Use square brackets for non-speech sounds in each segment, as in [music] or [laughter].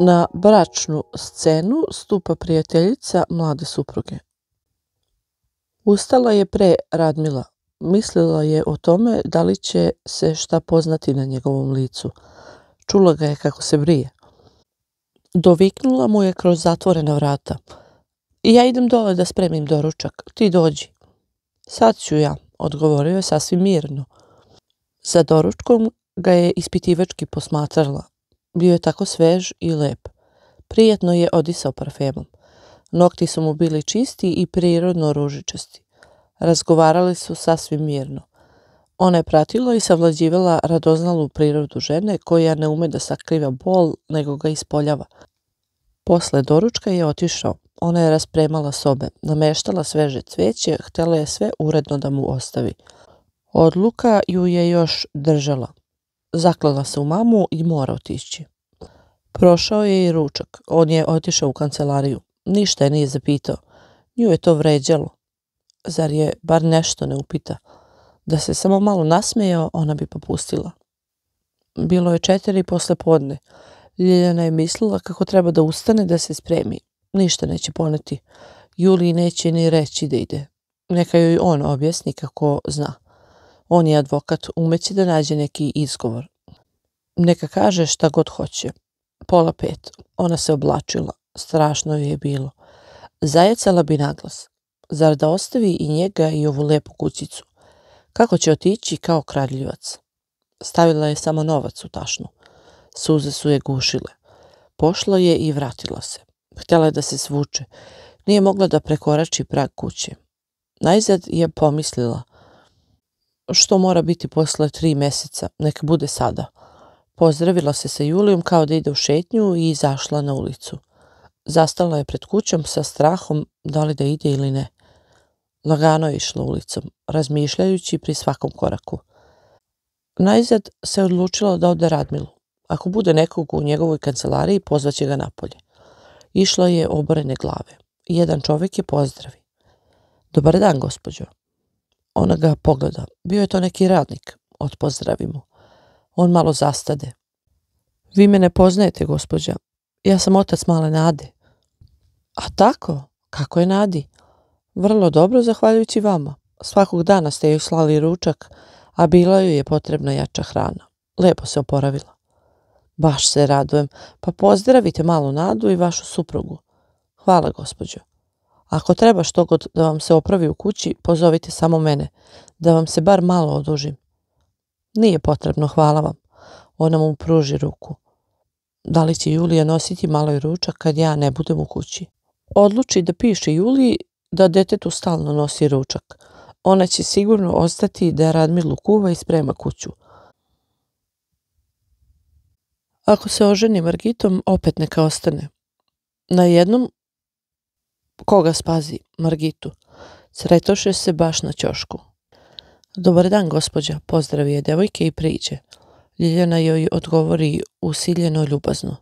Na bračnu scenu stupa prijateljica mlade supruge. Ustala je pre Radmila. Mislila je o tome da li će se šta poznati na njegovom licu. Čula ga je kako se brije. Doviknula mu je kroz zatvorena vrata. Ja idem dole da spremim doručak. Ti dođi. Sad ću ja, odgovorio je sasvim mirno. Za doručkom ga je ispitivački posmatrala. Bio je tako svež i lep. Prijetno je odisao parfemom. Nokti su mu bili čisti i prirodno ružičasti. Razgovarali su sasvim mirno. Ona je pratila i savlađivala radoznalu prirodu žene koja ne ume da sakriva bol, nego ga ispoljava. Posle doručka je otišao. Ona je raspremala sobe, nameštala sveže cveće, htela je sve uredno da mu ostavi. Odluka ju je još držala. Zaklala se u mamu i mora otići. Prošao je i ručak. On je otišao u kancelariju. Ništa je nije zapitao. Nju je to vređalo. Zar je bar nešto ne upita? Da se samo malo nasmejao, ona bi popustila. Bilo je četiri posle podne. Ljeljana je mislila kako treba da ustane da se spremi. Ništa neće poneti. Juli neće ni reći da ide. Neka joj on objasni kako zna. On je advokat, umeći da nađe neki izgovor. Neka kaže šta god hoće. Pola pet. Ona se oblačila. Strašno joj je bilo. Zajecala bi naglas. Zar da ostavi i njega i ovu lepu kućicu? Kako će otići kao kradljivac? Stavila je samo novac u tašnu. Suze su je gušile. Pošla je i vratila se. Htjela je da se svuče. Nije mogla da prekorači prag kuće. Najzad je pomislila – što mora biti posle tri meseca, neka bude sada. Pozdravila se sa Julijom kao da ide u šetnju i izašla na ulicu. Zastala je pred kućom sa strahom da li da ide ili ne. Lagano je išla ulicom, razmišljajući pri svakom koraku. Najzad se odlučila da ode Radmilu. Ako bude nekog u njegovoj kancelariji, pozvaće ga napolje. Išla je oborene glave. Jedan čovek je pozdravi. Dobar dan, gospođo. Ona ga pogleda. Bio je to neki radnik. Otpozdravimo. On malo zastade. Vi me ne poznajete, gospođa. Ja sam otac male Nade. A tako? Kako je Nadi? Vrlo dobro, zahvaljujući vama. Svakog dana ste joj slali ručak, a bila joj je potrebna jača hrana. Lepo se oporavila. Baš se radujem. Pa pozdravite malu Nadu i vašu suprugu. Hvala, gospođo. Ako treba što god da vam se opravi u kući, pozovite samo mene, da vam se bar malo odužim. Nije potrebno, hvala vam. Ona mu pruži ruku. Da li će Julija nositi malo i ručak kad ja ne budem u kući? Odluči da piše Juliji da detetu stalno nosi ručak. Ona će sigurno ostati da Radmilu kuva i sprema kuću. Ako se oženi Margitom, opet neka ostane. Na jednom koga spazi Margitu. Sretoše se baš na ćošku. Dobar dan, gospođa, pozdravi je devojke i priđe. Ljiljana joj odgovori usiljeno ljubazno.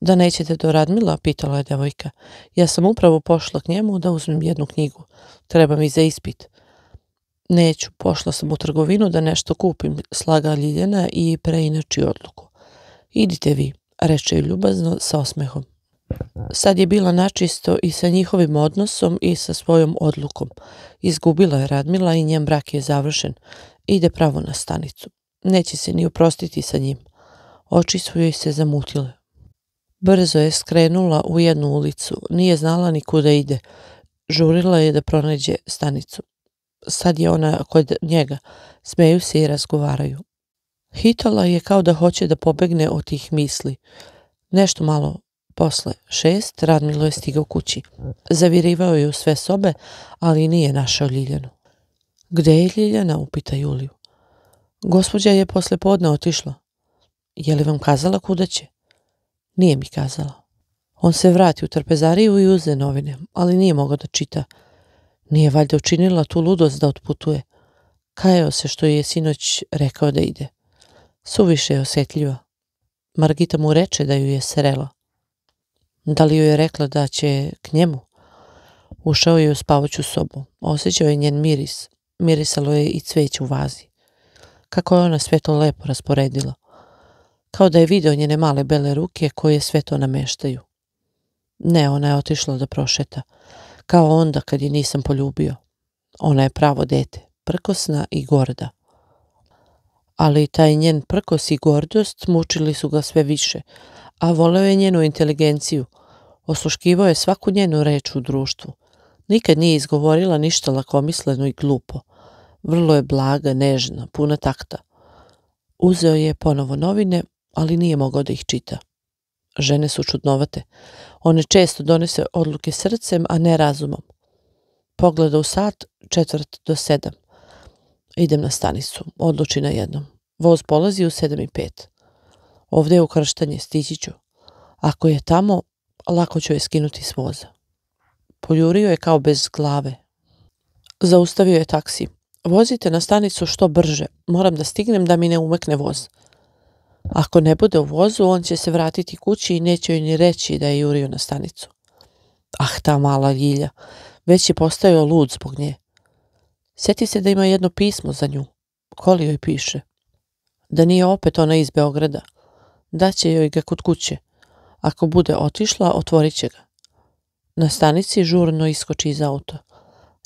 Da nećete do Radmila, pitala je devojka. Ja sam upravo pošla k njemu da uzmem jednu knjigu. Treba mi za ispit. Neću, pošla sam u trgovinu da nešto kupim, slaga Ljiljana i preinači odluku. Idite vi, reče je ljubazno sa osmehom. Sad je bila načisto i sa njihovim odnosom i sa svojom odlukom. Izgubila je Radmila i njen brak je završen. Ide pravo na stanicu. Neće se ni oprostiti sa njim. Oči su joj se zamutile. Brzo je skrenula u jednu ulicu. Nije znala ni kuda ide. Žurila je da pronađe stanicu. Sad je ona kod njega. Smeju se i razgovaraju. Hitala je kao da hoće da pobegne od tih misli. Nešto malo Posle šest Radmilo je stigao kući. Zavirivao je u sve sobe, ali nije našao Ljiljanu. Gde je Ljiljana, upita Juliju. Gospođa je posle podne otišla. Je li vam kazala kuda će? Nije mi kazala. On se vrati u trpezariju i uze novine, ali nije mogao da čita. Nije valjda učinila tu ludost da otputuje. Kajao se što je sinoć rekao da ide. Suviše je osjetljiva. Margita mu reče da ju je srela. Da li joj je rekla da će k njemu? Ušao je u spavaću sobu. Osjećao je njen miris. Mirisalo je i cveće u vazi. Kako je ona sve to lepo rasporedila. Kao da je video njene male bele ruke koje sve to nameštaju. Ne, ona je otišla da prošeta. Kao onda kad je nisam poljubio. Ona je pravo dete, prkosna i gorda. Ali taj njen prkos i gordost mučili su ga sve više, a voleo je njenu inteligenciju. Osluškivao je svaku njenu reč u društvu. Nikad nije izgovorila ništa lakomisleno i glupo. Vrlo je blaga, nežna, puna takta. Uzeo je ponovo novine, ali nije mogao da ih čita. Žene su čudnovate. One često donese odluke srcem, a ne razumom. Pogleda u sat, četvrt do sedam. Idem na stanicu, odluči na jednom. Voz polazi u sedam i pet. Ovde je ukrštanje, stići ću. Ako je tamo, lako ću je skinuti s voza. Poljurio je kao bez glave. Zaustavio je taksi. Vozite na stanicu što brže. Moram da stignem da mi ne umekne voz. Ako ne bude u vozu, on će se vratiti kući i neće joj ni reći da je jurio na stanicu. Ah, ta mala Ljilja. Već je postao lud zbog nje. Sjeti se da ima jedno pismo za nju. Koli joj piše. Da nije opet ona iz Beograda. Daće joj ga kod kuće. Ako bude otišla, otvorit će ga. Na stanici žurno iskoči iz auta.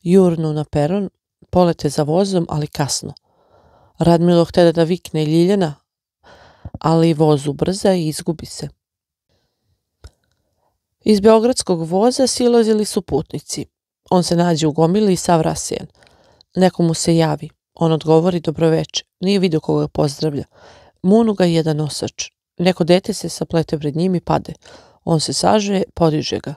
Jurnu na peron, polete za vozom, ali kasno. Radmilo hteda da vikne Ljiljana, ali voz ubrza i izgubi se. Iz beogradskog voza silozili su putnici. On se nađe u gomili i sav rasijan. Neko mu se javi. On odgovori dobroveče. Nije vidio koga pozdravlja. Munu ga jedan osač. Neko dete se saplete pred njim i pade. On se saže, podiže ga.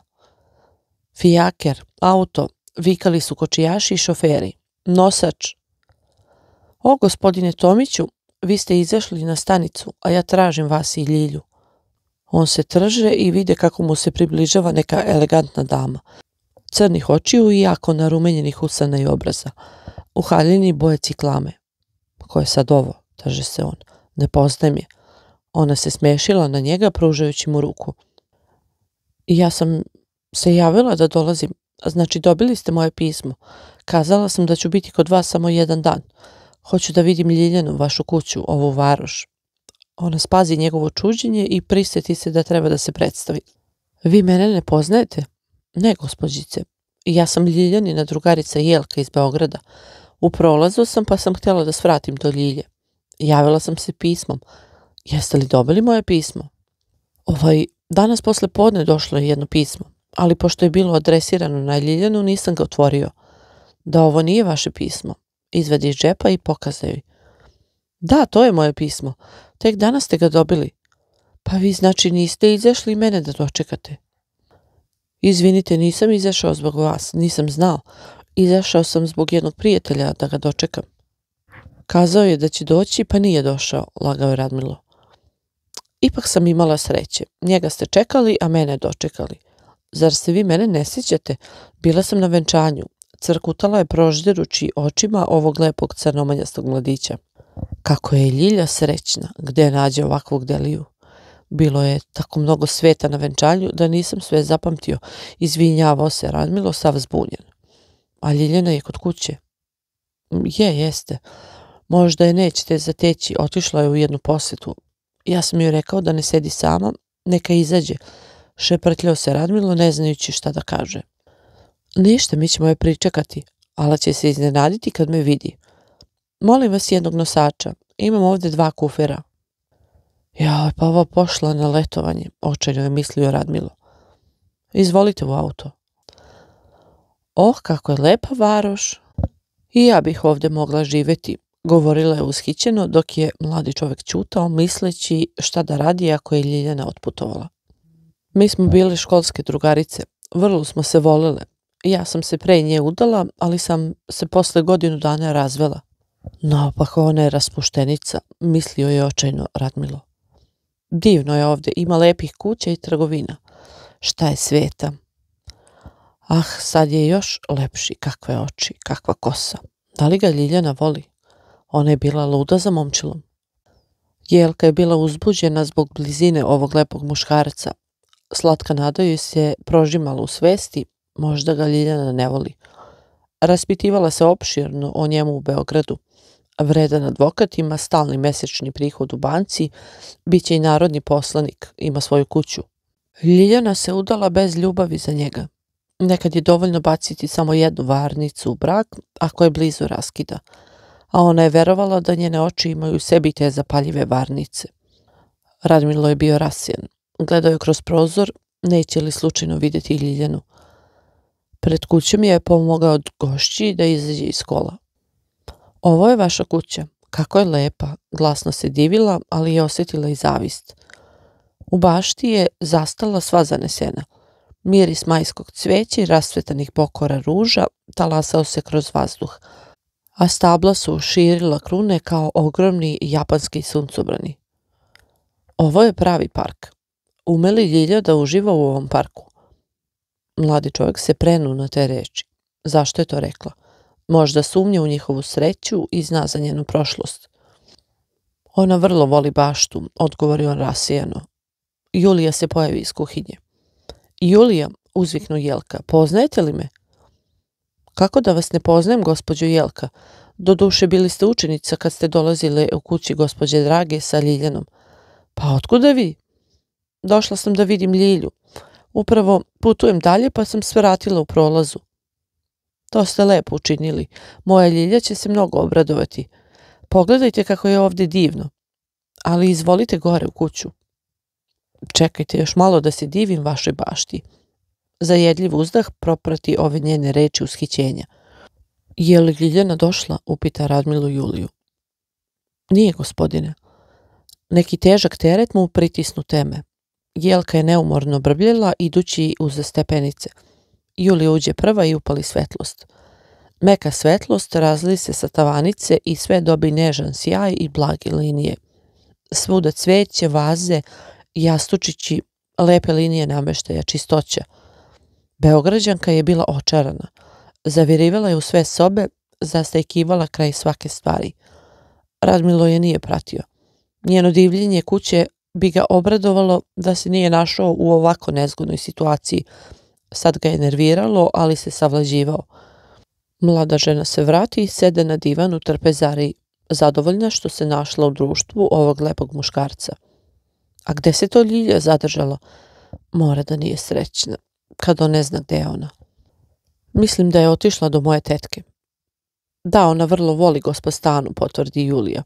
Fijaker, auto, vikali su kočijaši i šoferi. Nosač. O, gospodine Tomiću, vi ste izašli na stanicu, a ja tražim vas i Ljilju. On se trže i vide kako mu se približava neka elegantna dama. Crnih očiju i jako narumenjenih usana i obraza. U haljini boje ciklame. Pa ko je sad ovo? Taže se on. Ne poznajem je. Ona se smešila na njega pružajući mu ruku. Ja sam se javila da dolazim, znači dobili ste moje pismo. Kazala sam da ću biti kod vas samo jedan dan. Hoću da vidim Ljiljanu, vašu kuću, ovu varoš. Ona spazi njegovo čuđenje i priseti se da treba da se predstavi. Vi mene ne poznajete? Ne, gospođice. Ja sam Ljiljanina drugarica Jelka iz Beograda. U prolazu sam pa sam htjela da svratim do Ljilje. Javila sam se pismom, Jeste li dobili moje pismo? Ovaj, danas posle podne došlo je jedno pismo, ali pošto je bilo adresirano na Ljiljanu, nisam ga otvorio. Da ovo nije vaše pismo. Izvedi iz džepa i pokaza Da, to je moje pismo. Tek danas ste ga dobili. Pa vi znači niste izašli mene da dočekate. Izvinite, nisam izašao zbog vas, nisam znao. Izašao sam zbog jednog prijatelja da ga dočekam. Kazao je da će doći, pa nije došao, lagao je Radmilo. Ipak sam imala sreće. Njega ste čekali, a mene dočekali. Zar se vi mene ne sjećate? Bila sam na venčanju. Crkutala je prožderući očima ovog lepog crnomanjastog mladića. Kako je Ljilja srećna, gde je nađe ovakvog deliju. Bilo je tako mnogo sveta na venčanju da nisam sve zapamtio. Izvinjavao se Radmilo sav zbunjen. A Ljiljana je kod kuće. Je, jeste. Možda je nećete zateći, otišla je u jednu posetu. Ja sam joj rekao da ne sedi sama, neka izađe. Šeprtljao se Radmilo ne znajući šta da kaže. Ništa, mi ćemo je pričekati. Ala će se iznenaditi kad me vidi. Molim vas jednog nosača. Imam ovde dva kufera. Ja, pa ova pošla na letovanje, očajno je mislio Radmilo. Izvolite u auto. Oh, kako je lepa varoš. I ja bih ovde mogla živeti, govorila je ushićeno dok je mladi čovjek ćutao misleći šta da radi ako je Ljiljana otputovala. Mi smo bile školske drugarice, vrlo smo se volele. Ja sam se pre nje udala, ali sam se posle godinu dana razvela. No, pa ona je raspuštenica, mislio je očajno Radmilo. Divno je ovde, ima lepih kuća i trgovina. Šta je sveta? Ah, sad je još lepši, kakve oči, kakva kosa. Da li ga Ljiljana voli? Ona je bila luda za momčilom. Jelka je bila uzbuđena zbog blizine ovog lepog muškarca. Slatka nada joj se prožimala u svesti, možda ga Ljiljana ne voli. Raspitivala se opširno o njemu u Beogradu. Vredan advokat ima stalni mesečni prihod u banci, bit će i narodni poslanik, ima svoju kuću. Ljiljana se udala bez ljubavi za njega. Nekad je dovoljno baciti samo jednu varnicu u brak, ako je blizu raskida a ona je verovala da njene oči imaju u sebi te zapaljive varnice. Radmilo je bio rasijan. Gledao je kroz prozor, neće li slučajno videti Ljiljanu. Pred kućom je pomogao gošći da izađe iz kola. Ovo je vaša kuća. Kako je lepa, glasno se divila, ali je osetila i zavist. U bašti je zastala sva zanesena. Miris majskog cveća i rasvetanih pokora ruža talasao se kroz vazduh – a stabla su širila krune kao ogromni japanski suncobrani. Ovo je pravi park. Umeli Ljilja da uživa u ovom parku? Mladi čovjek se prenu na te reči. Zašto je to rekla? Možda sumnja u njihovu sreću i zna za njenu prošlost. Ona vrlo voli baštu, odgovori on rasijano. Julija se pojavi iz kuhinje. Julija, uzviknu Jelka, poznajete li me? Kako da vas ne poznajem, gospođo Jelka? Doduše, bili ste učenica kad ste dolazile u kući gospođe Drage sa Ljiljanom. Pa otkuda vi? Došla sam da vidim Ljilju. Upravo putujem dalje pa sam svratila u prolazu. To ste lepo učinili. Moja Ljilja će se mnogo obradovati. Pogledajte kako je ovde divno. Ali izvolite gore u kuću. Čekajte još malo da se divim vašoj bašti. Zajedljiv uzdah proprati ove njene reči ushićenja. Je li Ljiljana došla? upita Radmilu Juliju. Nije, gospodine. Neki težak teret mu pritisnu teme. Jelka je neumorno brbljela, idući uz stepenice. Julija uđe prva i upali svetlost. Meka svetlost razli se sa tavanice i sve dobi nežan sjaj i blage linije. Svuda cveće, vaze, jastučići, lepe linije nameštaja, čistoća – Beograđanka je bila očarana. Zavirivala je u sve sobe, zastajkivala kraj svake stvari. Radmilo je nije pratio. Njeno divljenje kuće bi ga obradovalo da se nije našao u ovako nezgodnoj situaciji. Sad ga je nerviralo, ali se savlađivao. Mlada žena se vrati i sede na divan u trpezari, zadovoljna što se našla u društvu ovog lepog muškarca. A gde se to Ljilja zadržala? Mora da nije srećna kad on ne zna gdje je ona. Mislim da je otišla do moje tetke. Da, ona vrlo voli gospa stanu, potvrdi Julija.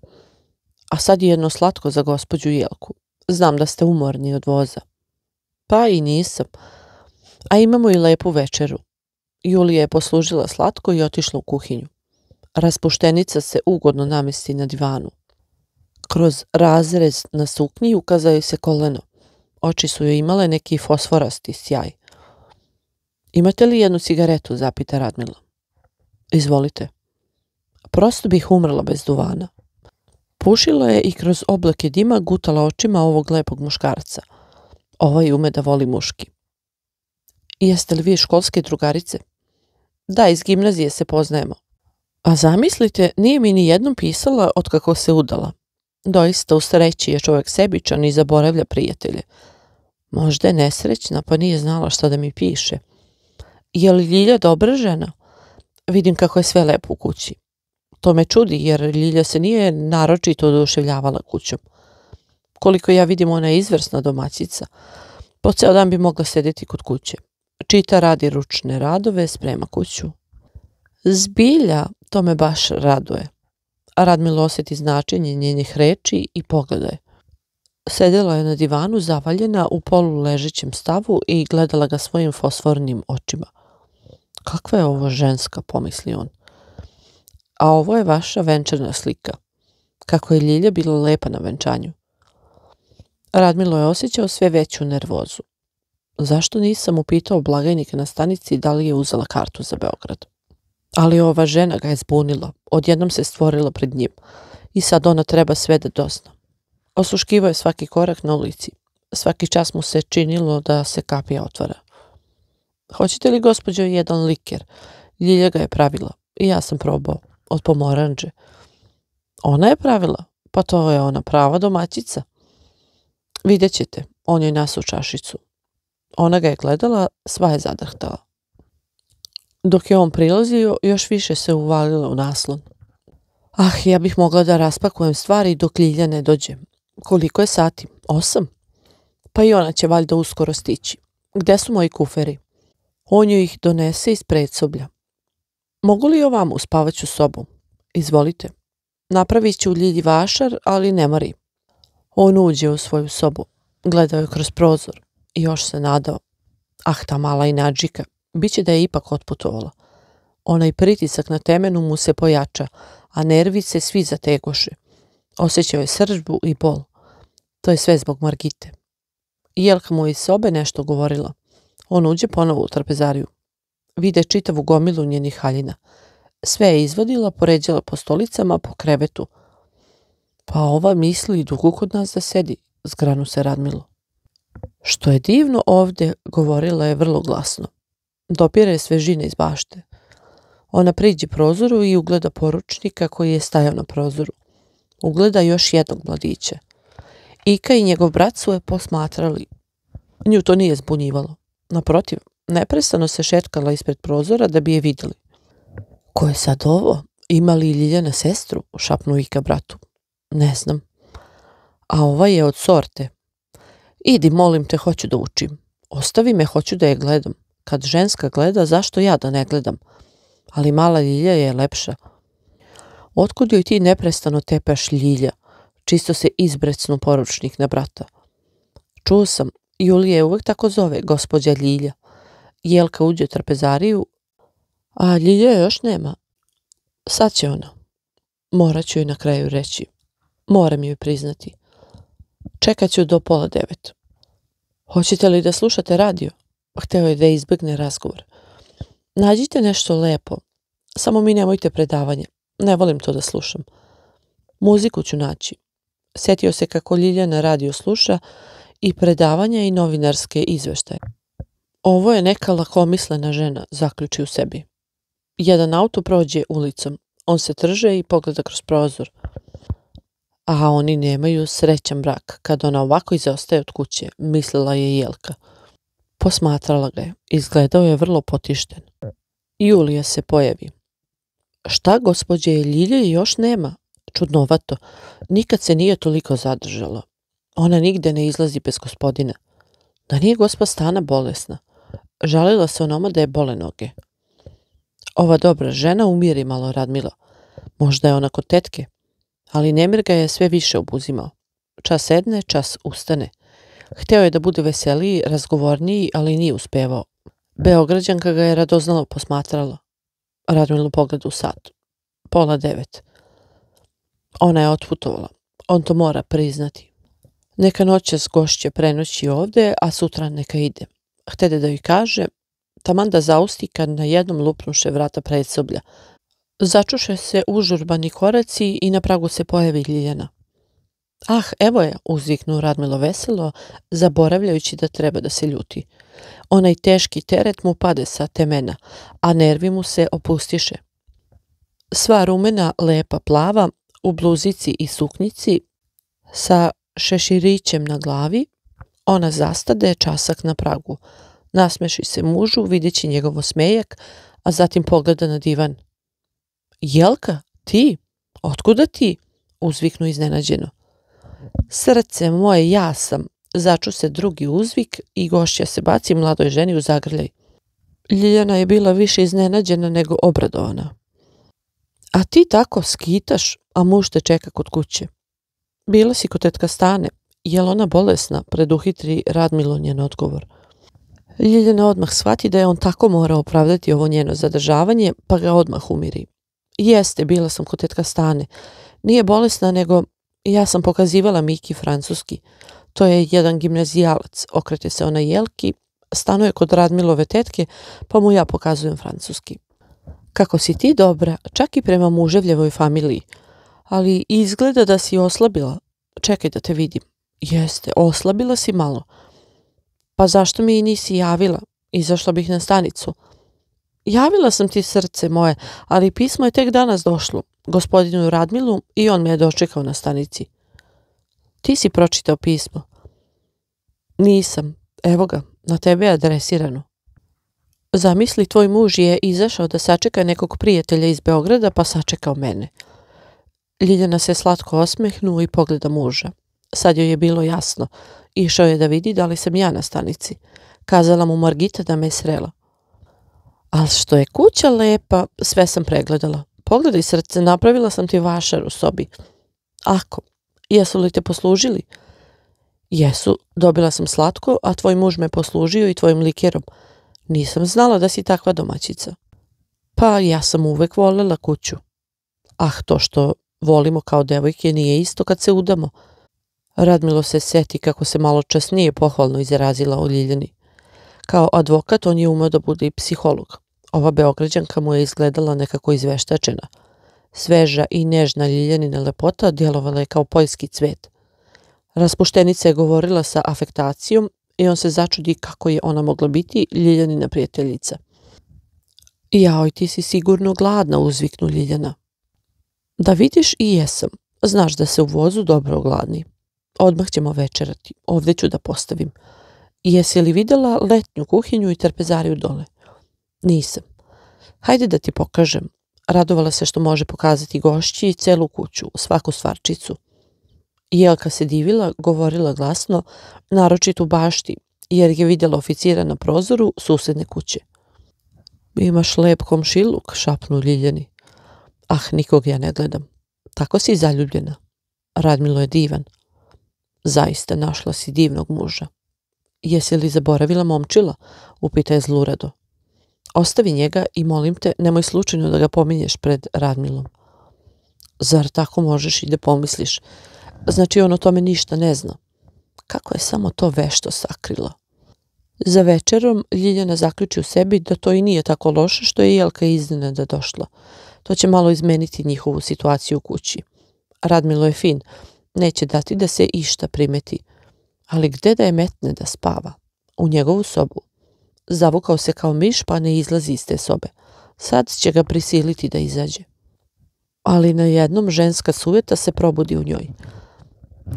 A sad je jedno slatko za gospođu Jelku. Znam da ste umorni od voza. Pa i nisam. A imamo i lepu večeru. Julija je poslužila slatko i otišla u kuhinju. Raspuštenica se ugodno namesti na divanu. Kroz razrez na suknji ukazaju se koleno. Oči su joj imale neki fosforasti sjaj. Imate li jednu cigaretu, zapita Radmila. Izvolite. Prosto bih umrla bez duvana. Pušila je i kroz oblake dima gutala očima ovog lepog muškarca. Ovaj ume da voli muški. Jeste li vi školske drugarice? Da, iz gimnazije se poznajemo. A zamislite, nije mi ni jednom pisala otkako se udala. Doista, u sreći je čovjek sebičan i zaboravlja prijatelje. Možda je nesrećna, pa nije znala šta da mi piše – Je li Ljilja dobra žena? Vidim kako je sve lepo u kući. To me čudi jer Ljilja se nije naročito oduševljavala kućom. Koliko ja vidim ona je izvrsna domaćica. Po ceo dan bi mogla sedeti kod kuće. Čita radi ručne radove, sprema kuću. Zbilja, to me baš raduje. A Radmilo osjeti značenje njenih reči i pogleda je. Sedela je na divanu zavaljena u polu ležećem stavu i gledala ga svojim fosfornim očima. Kakva je ovo ženska, pomisli on. A ovo je vaša venčana slika. Kako je Ljilja bila lepa na venčanju. Radmilo je osjećao sve veću nervozu. Zašto nisam upitao blagajnika na stanici da li je uzela kartu za Beograd? Ali ova žena ga je zbunila, odjednom se stvorila pred njim i sad ona treba sve da dosna. Osluškivao je svaki korak na ulici. Svaki čas mu se činilo da se kapija otvara. Hoćete li, gospođo, jedan liker? Ljilja ga je pravila. I ja sam probao. Od pomoranđe. Ona je pravila. Pa to je ona prava domaćica. Vidjet ćete. On je nas u čašicu. Ona ga je gledala, sva je zadrhtala. Dok je on prilazio, još više se uvalila u naslon. Ah, ja bih mogla da raspakujem stvari dok Ljilja ne dođe. Koliko je sati? Osam? Pa i ona će valjda uskoro stići. Gde su moji kuferi? On ju ih donese iz predsoblja. Mogu li ovam u spavaću sobu? Izvolite. Napravit ću ljilji vašar, ali ne mari. On uđe u svoju sobu. Gledao je kroz prozor. I još se nadao. Ah, ta mala inađika. Biće da je ipak otputovala. Onaj pritisak na temenu mu se pojača, a nervi se svi zategoše. Osjećao je sržbu i bol. To je sve zbog Margite. Jelka mu iz sobe nešto govorila. On uđe ponovo u trpezariju. Vide čitavu gomilu njenih haljina. Sve je izvadila, poređala po stolicama, po krevetu. Pa ova misli i dugo kod nas da sedi, zgranu se Radmilo. Što je divno ovde, govorila je vrlo glasno. Dopire svežine iz bašte. Ona priđe prozoru i ugleda poručnika koji je stajao na prozoru. Ugleda još jednog mladića. Ika i njegov brat su je posmatrali. Nju to nije zbunjivalo. Naprotiv, neprestano se šetkala ispred prozora da bi je videli. Ko je sad ovo? Ima li Ljiljana sestru? Šapnu Ika bratu. Ne znam. A ova je od sorte. Idi, molim te, hoću da učim. Ostavi me, hoću da je gledam. Kad ženska gleda, zašto ja da ne gledam? Ali mala Ljilja je lepša. Otkud joj ti neprestano tepeš Ljilja? Čisto se izbrecnu poručnik na brata. Čuo sam, Julije uvek tako zove, gospođa Ljilja. Jelka uđe u trpezariju, a Ljilje još nema. Sad će ona. Morat ću joj na kraju reći. Moram joj priznati. Čekat ću do pola devet. Hoćete li da slušate radio? Pa hteo je da izbjegne razgovor. Nađite nešto lepo. Samo mi nemojte predavanje. Ne volim to da slušam. Muziku ću naći. Setio se kako Ljilja na radio sluša i predavanja i novinarske izveštaje. Ovo je neka lakomislena žena, zaključi u sebi. Jedan auto prođe ulicom. On se trže i pogleda kroz prozor. A oni nemaju srećan brak, kad ona ovako izostaje od kuće, mislila je Jelka. Posmatrala ga je. Izgledao je vrlo potišten. Julija se pojavi. Šta, gospođe, Ljilje još nema? Čudnovato. Nikad se nije toliko zadržala. Ona nigde ne izlazi bez gospodina. Da nije gospa Stana bolesna. Žalila se onoma da je bole noge. Ova dobra žena umiri malo Radmila. Možda je ona kod tetke, ali nemir ga je sve više obuzimao. Čas sedne, čas ustane. Hteo je da bude veseliji, razgovorniji, ali nije uspevao. Beograđanka ga je radoznalo posmatrala. Radmilu pogled u sat. Pola devet. Ona je otputovala. On to mora priznati. Neka noćas gošće prenoći ovde, a sutra neka ide. Htede da joj kaže, tamanda zausti kad na jednom lupnuše vrata predsoblja. Začuše se užurbani koraci i na pragu se pojavi Ljiljana. Ah, evo je, uzviknu Radmilo veselo, zaboravljajući da treba da se ljuti. Onaj teški teret mu pade sa temena, a nervi mu se opustiše. Sva rumena, lepa plava, u bluzici i suknici, sa šeširićem na glavi, ona zastade časak na pragu. Nasmeši se mužu, videći njegov osmejak, a zatim pogleda na divan. Jelka, ti? Otkuda ti? Uzviknu iznenađeno. Srce moje, ja sam. Začu se drugi uzvik i gošća se baci mladoj ženi u zagrljaj. Ljiljana je bila više iznenađena nego obradovana. A ti tako skitaš, a muž te čeka kod kuće. Bila si kod tetka Stane. Jel ona bolesna? Preduhitri Radmilo njen odgovor. Ljiljana odmah shvati da je on tako morao opravdati ovo njeno zadržavanje, pa ga odmah umiri. Jeste, bila sam kod tetka Stane. Nije bolesna, nego ja sam pokazivala Miki francuski. To je jedan gimnazijalac, okrete se ona Jelki, stanuje kod Radmilove tetke, pa mu ja pokazujem francuski. Kako si ti dobra, čak i prema muževljevoj familiji, ali izgleda da si oslabila. Čekaj da te vidim. Jeste, oslabila si malo. Pa zašto mi nisi javila? Izašla bih na stanicu. Javila sam ti srce moje, ali pismo je tek danas došlo, gospodinu Radmilu, i on me je dočekao na stanici. Ti si pročitao pismo. Nisam. Evo ga, na tebe je adresirano. Zamisli, tvoj muž je izašao da sačeka nekog prijatelja iz Beograda, pa sačekao mene. Ljiljana se slatko osmehnuo i pogleda muža. Sad joj je bilo jasno. Išao je da vidi da li sam ja na stanici. Kazala mu Margita da me je srela. Al što je kuća lepa, sve sam pregledala. Pogledaj srce, napravila sam ti vašar u sobi. Ako, jesu li te poslužili? Jesu, dobila sam slatko, a tvoj muž me poslužio i tvojim likerom. Nisam znala da si takva domaćica. Pa ja sam uvek volela kuću. Ah, to što volimo kao devojke nije isto kad se udamo. Radmilo se seti kako se malo čas nije pohvalno izrazila o Ljiljani. Kao advokat on je umeo da bude i psiholog. Ova beograđanka mu je izgledala nekako izveštačena. Sveža i nežna Ljiljanina lepota djelovala je kao poljski cvet. Raspuštenica je govorila sa afektacijom i on se začudi kako je ona mogla biti Ljiljanina prijateljica. Jao, ti si sigurno gladna, uzviknu Ljiljana. Da vidiš i jesam. Znaš da se u vozu dobro ogladni. Odmah ćemo večerati. Ovde ću da postavim. Jesi li videla letnju kuhinju i trpezariju dole? Nisam. Hajde da ti pokažem. Radovala se što može pokazati gošći i celu kuću, svaku stvarčicu. Jelka se divila, govorila glasno, naročito u bašti, jer je videla oficira na prozoru susedne kuće. Imaš lep komšiluk, šapnu Ljiljani. Ah, nikog ja ne gledam. Tako si zaljubljena. Radmilo je divan. Zaista našla si divnog muža. Jesi li zaboravila momčila? Upita je zlurado. Ostavi njega i molim te, nemoj slučajno da ga pominješ pred Radmilom. Zar tako možeš i da pomisliš? Znači on o tome ništa ne zna. Kako je samo to vešto sakrila? Za večerom Ljiljana zaključi u sebi da to i nije tako loše što je Jelka iznena da došla. To će malo izmeniti njihovu situaciju u kući. Radmilo je fin, neće dati da se išta primeti. Ali gde da je metne da spava? U njegovu sobu. Zavukao se kao miš pa ne izlazi iz te sobe. Sad će ga prisiliti da izađe. Ali na jednom ženska suveta se probudi u njoj.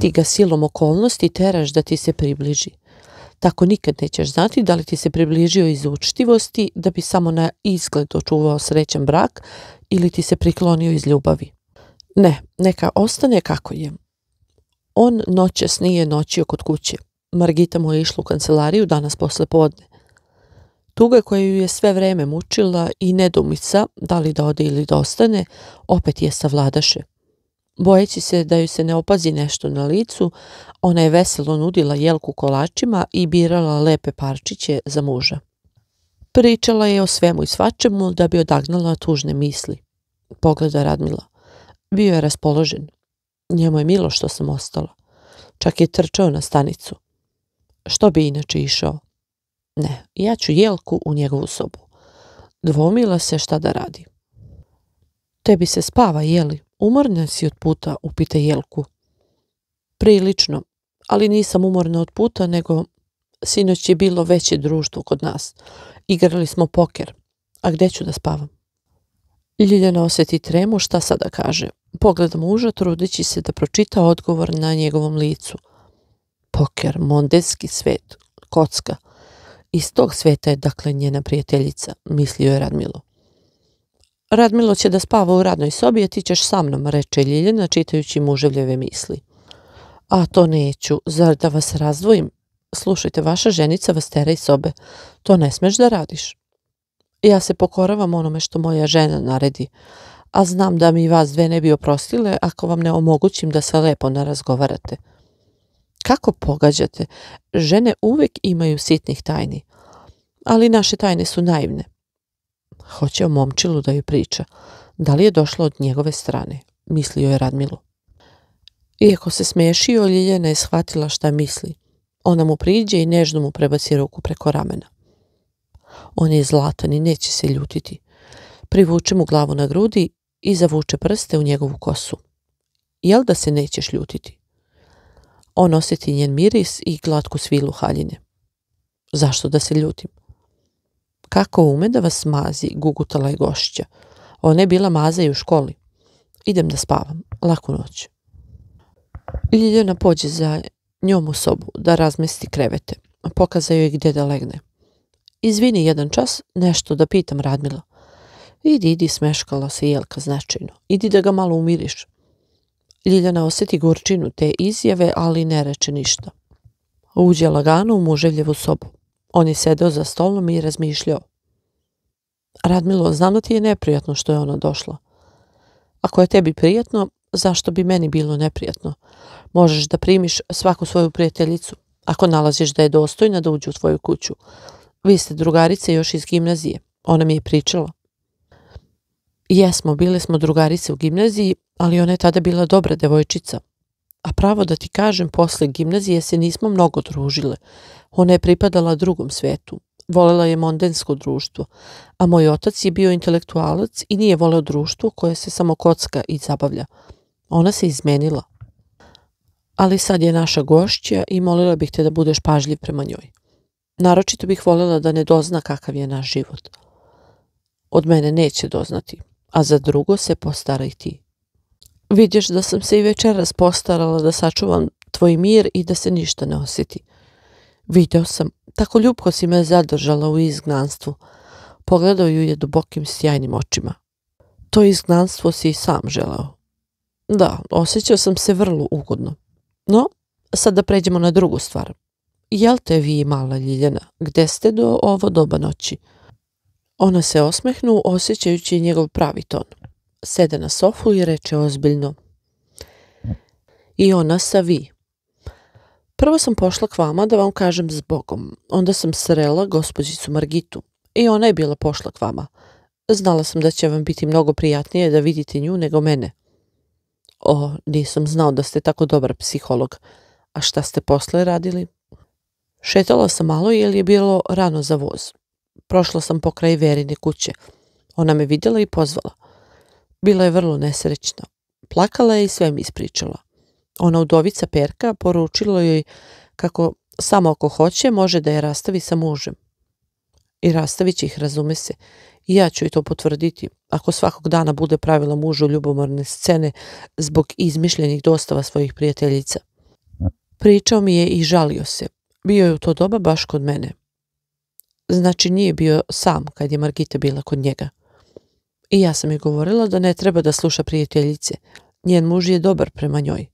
Ti ga silom okolnosti teraš da ti se približi. Tako nikad nećeš znati da li ti se približio iz učtivosti da bi samo na izgled očuvao srećan brak ili ti se priklonio iz ljubavi. Ne, neka ostane kako je. On noćas nije noćio kod kuće. Margita mu je išla u kancelariju danas posle podne. Tuga koja ju je sve vreme mučila i nedumica, da li da ode ili da ostane, opet je savladaše. Bojeći se da ju se ne opazi nešto na licu, ona je veselo nudila jelku kolačima i birala lepe parčiće za muža. Pričala je o svemu i svačemu da bi odagnala tužne misli. Pogleda Radmila. Bio je raspoložen. Njemu je milo što sam ostala. Čak je trčao na stanicu. Što bi inače išao? Ne, ja ću jelku u njegovu sobu. Dvomila se šta da radi. Tebi se spava, jeli? Umorna si od puta, upita Jelku. Prilično, ali nisam umorna od puta, nego sinoć je bilo veće društvo kod nas. Igrali smo poker. A gde ću da spavam? Ljiljana oseti tremu šta sada kaže. Pogleda muža trudeći se da pročita odgovor na njegovom licu. Poker, mondeski svet, kocka. Iz tog sveta je dakle njena prijateljica, mislio je Radmilo. Radmilo će da spava u radnoj sobi, a ti ćeš sa mnom, reče Ljiljana čitajući muževljeve misli. A to neću, zar da vas razdvojim? Slušajte, vaša ženica vas tera iz sobe. To ne smeš da radiš. Ja se pokoravam onome što moja žena naredi, a znam da mi vas dve ne bi oprostile ako vam ne omogućim da se lepo narazgovarate. Kako pogađate? Žene uvek imaju sitnih tajni, ali naše tajne su naivne. Hoće o momčilu da joj priča. Da li je došlo od njegove strane? Mislio je Radmilo. Iako se smešio, Ljiljana je shvatila šta misli. Ona mu priđe i nežno mu prebaci ruku preko ramena. On je zlatan i neće se ljutiti. Privuče mu glavu na grudi i zavuče prste u njegovu kosu. Jel da se nećeš ljutiti? On osjeti njen miris i glatku svilu haljine. Zašto da se ljutim? Kako ume da vas mazi, gugutala je gošća. Ona je bila maza i u školi. Idem da spavam. Laku noć. Ljiljana pođe za njom u sobu da razmesti krevete. Pokaza joj gde da legne. Izvini jedan čas, nešto da pitam Radmila. Idi, idi, smeškala se Jelka značajno. Idi da ga malo umiriš. Ljiljana oseti gorčinu te izjave, ali ne reče ništa. Uđe lagano u muževljevu sobu. On je sedeo za stolom i razmišljao. Radmilo, znam da ti je neprijatno što je ona došla. Ako je tebi prijatno, zašto bi meni bilo neprijatno? Možeš da primiš svaku svoju prijateljicu, ako nalaziš da je dostojna da uđe u tvoju kuću. Vi ste drugarice još iz gimnazije. Ona mi je pričala. Jesmo, bile smo drugarice u gimnaziji, ali ona je tada bila dobra devojčica, a pravo da ti kažem, posle gimnazije se nismo mnogo družile. Ona je pripadala drugom svetu. Volela je mondensko društvo, a moj otac je bio intelektualac i nije voleo društvo koje se samo kocka i zabavlja. Ona se izmenila. Ali sad je naša gošća i molila bih te da budeš pažljiv prema njoj. Naročito bih volela da ne dozna kakav je naš život. Od mene neće doznati, a za drugo se postaraj ti. Vidiš da sam se i večeras postarala da sačuvam tvoj mir i da se ništa ne osjeti. Video sam, tako ljubko si me zadržala u izgnanstvu. Pogledao ju je dubokim sjajnim očima. To izgnanstvo si i sam želao. Da, osjećao sam se vrlo ugodno. No, sad da pređemo na drugu stvar. Jel te vi, mala Ljiljana, gde ste do ovo doba noći? Ona se osmehnu, osjećajući njegov pravi ton sede na sofu i reče ozbiljno. I ona sa vi. Prvo sam pošla k vama da vam kažem s Bogom. Onda sam srela gospođicu Margitu. I ona je bila pošla k vama. Znala sam da će vam biti mnogo prijatnije da vidite nju nego mene. O, nisam znao da ste tako dobar psiholog. A šta ste posle radili? Šetala sam malo jer je bilo rano za voz. Prošla sam pokraj Verine kuće. Ona me videla i pozvala. Bila je vrlo nesrećna. Plakala je i sve mi ispričala. Ona udovica Perka poručila joj kako samo ako hoće može da je rastavi sa mužem. I rastavić ih, razume se. I ja ću i to potvrditi. Ako svakog dana bude pravila mužu ljubomorne scene zbog izmišljenih dostava svojih prijateljica. Pričao mi je i žalio se. Bio je u to doba baš kod mene. Znači nije bio sam kad je Margita bila kod njega. I ja sam je govorila da ne treba da sluša prijateljice. Njen muž je dobar prema njoj.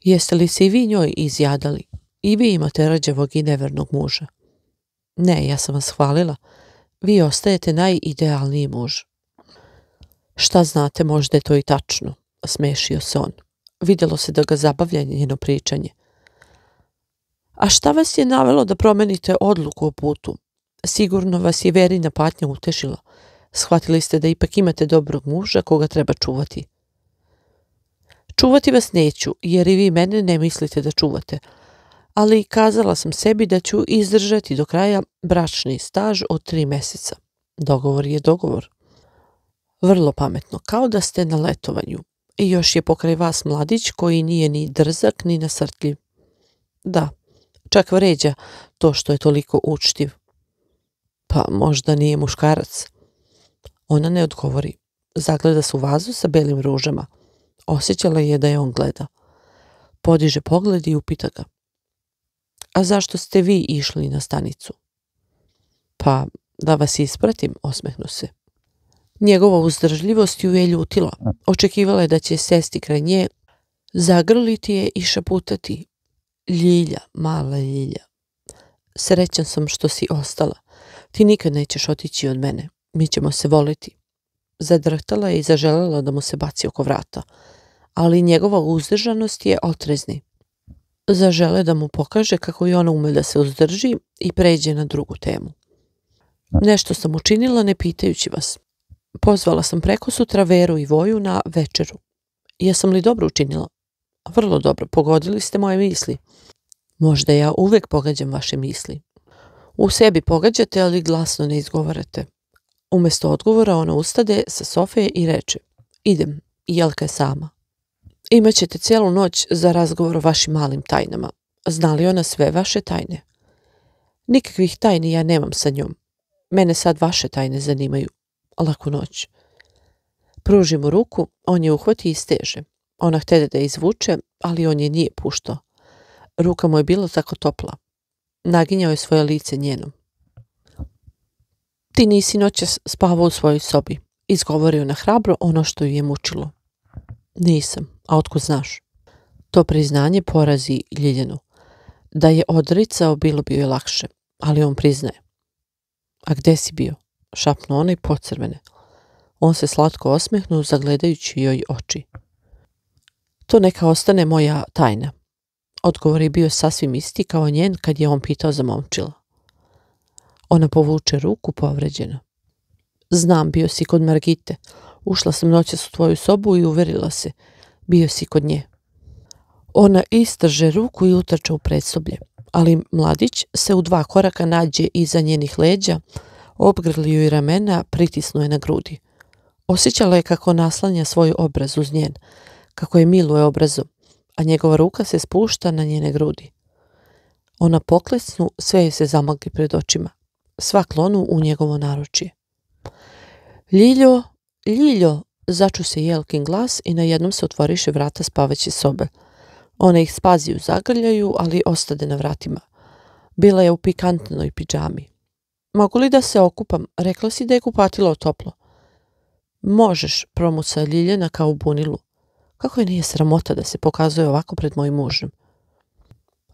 Jeste li se i vi njoj izjadali? I vi imate rađevog i nevernog muža. Ne, ja sam vas hvalila. Vi ostajete najidealniji muž. Šta znate, možda je to i tačno, smešio se on. Videlo se da ga zabavlja njeno pričanje. A šta vas je navelo da promenite odluku o putu? Sigurno vas je verina patnja utešila. Shvatili ste da ipak imate dobrog muža koga treba čuvati. Čuvati vas neću, jer i vi mene ne mislite da čuvate, ali kazala sam sebi da ću izdržati do kraja bračni staž od tri meseca. Dogovor je dogovor. Vrlo pametno, kao da ste na letovanju. I još je pokraj vas mladić koji nije ni drzak ni nasrtljiv. Da, čak vređa to što je toliko učtiv. Pa možda nije muškarac. Ona ne odgovori. Zagleda se u vazu sa belim ružama. Osjećala je da je on gleda. Podiže pogled i upita ga. A zašto ste vi išli na stanicu? Pa, da vas ispratim, osmehnu se. Njegova uzdržljivost ju je ljutila. Očekivala je da će sesti kraj nje, zagrliti je i šaputati. Ljilja, mala ljilja. Srećan sam što si ostala. Ti nikad nećeš otići od mene mi ćemo se voliti. Zadrhtala je i zaželjela da mu se baci oko vrata, ali njegova uzdržanost je otrezni. Zažele da mu pokaže kako i ona ume da se uzdrži i pređe na drugu temu. Nešto sam učinila ne pitajući vas. Pozvala sam preko sutra Veru i Voju na večeru. Jesam li dobro učinila? Vrlo dobro, pogodili ste moje misli. Možda ja uvek pogađam vaše misli. U sebi pogađate, ali glasno ne izgovarate. Umesto odgovora ona ustade sa Sofije i reče Idem, Jelka je sama. Imaćete cijelu noć za razgovor o vašim malim tajnama. Zna li ona sve vaše tajne? Nikakvih tajni ja nemam sa njom. Mene sad vaše tajne zanimaju. Laku noć. Pruži mu ruku, on je uhvati i steže. Ona htede da je izvuče, ali on je nije puštao. Ruka mu je bila tako topla. Naginjao je svoje lice njenom. Ti nisi noće spavao u svojoj sobi. Izgovorio na hrabro ono što ju je mučilo. Nisam, a otko znaš? To priznanje porazi Ljiljanu. Da je odricao, bilo bi joj lakše, ali on priznaje. A gde si bio? Šapnu ona i pocrvene. On se slatko osmehnu, zagledajući joj oči. To neka ostane moja tajna. Odgovor je bio sasvim isti kao njen kad je on pitao za momčila. Ona povuče ruku povređena. Znam, bio si kod Margite. Ušla sam noćas u tvoju sobu i uverila se. Bio si kod nje. Ona istrže ruku i utrče u predsoblje, ali mladić se u dva koraka nađe iza njenih leđa, obgrlio i ramena, pritisnuje na grudi. Osjećala je kako naslanja svoj obraz uz njen, kako je miluje obrazom, a njegova ruka se spušta na njene grudi. Ona poklesnu, sve je se zamagli pred očima sva klonu u njegovo naručje. Ljiljo, Ljiljo, začu se Jelkin glas i na jednom se otvoriše vrata spavaće sobe. Ona ih spazi u zagrljaju, ali ostade na vratima. Bila je u pikantnoj piđami. Mogu li da se okupam? Rekla si da je kupatilo toplo. Možeš, promuca Ljiljana kao u bunilu. Kako je nije sramota da se pokazuje ovako pred mojim mužem?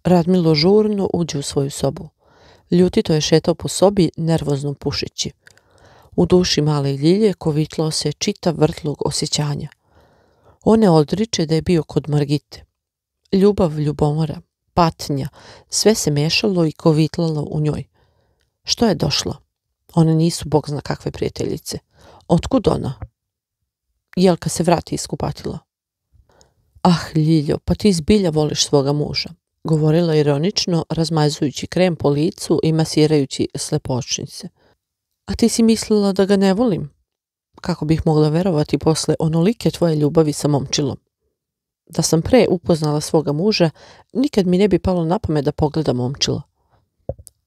Radmilo žurno uđe u svoju sobu. Ljutito je šetao po sobi, nervozno pušići. U duši male ljilje kovitlo se čitav vrtlog osjećanja. One odriče da je bio kod Margite. Ljubav, ljubomora, patnja, sve se mešalo i kovitlalo u njoj. Što je došlo? One nisu bog zna kakve prijateljice. Otkud ona? Jelka se vrati iskupatila. Ah, Ljiljo, pa ti zbilja voliš svoga muža govorila ironično, razmazujući krem po licu i masirajući slepočnice. A ti si mislila da ga ne volim? Kako bih mogla verovati posle onolike tvoje ljubavi sa momčilom? Da sam pre upoznala svoga muža, nikad mi ne bi palo na pamet da pogleda momčila.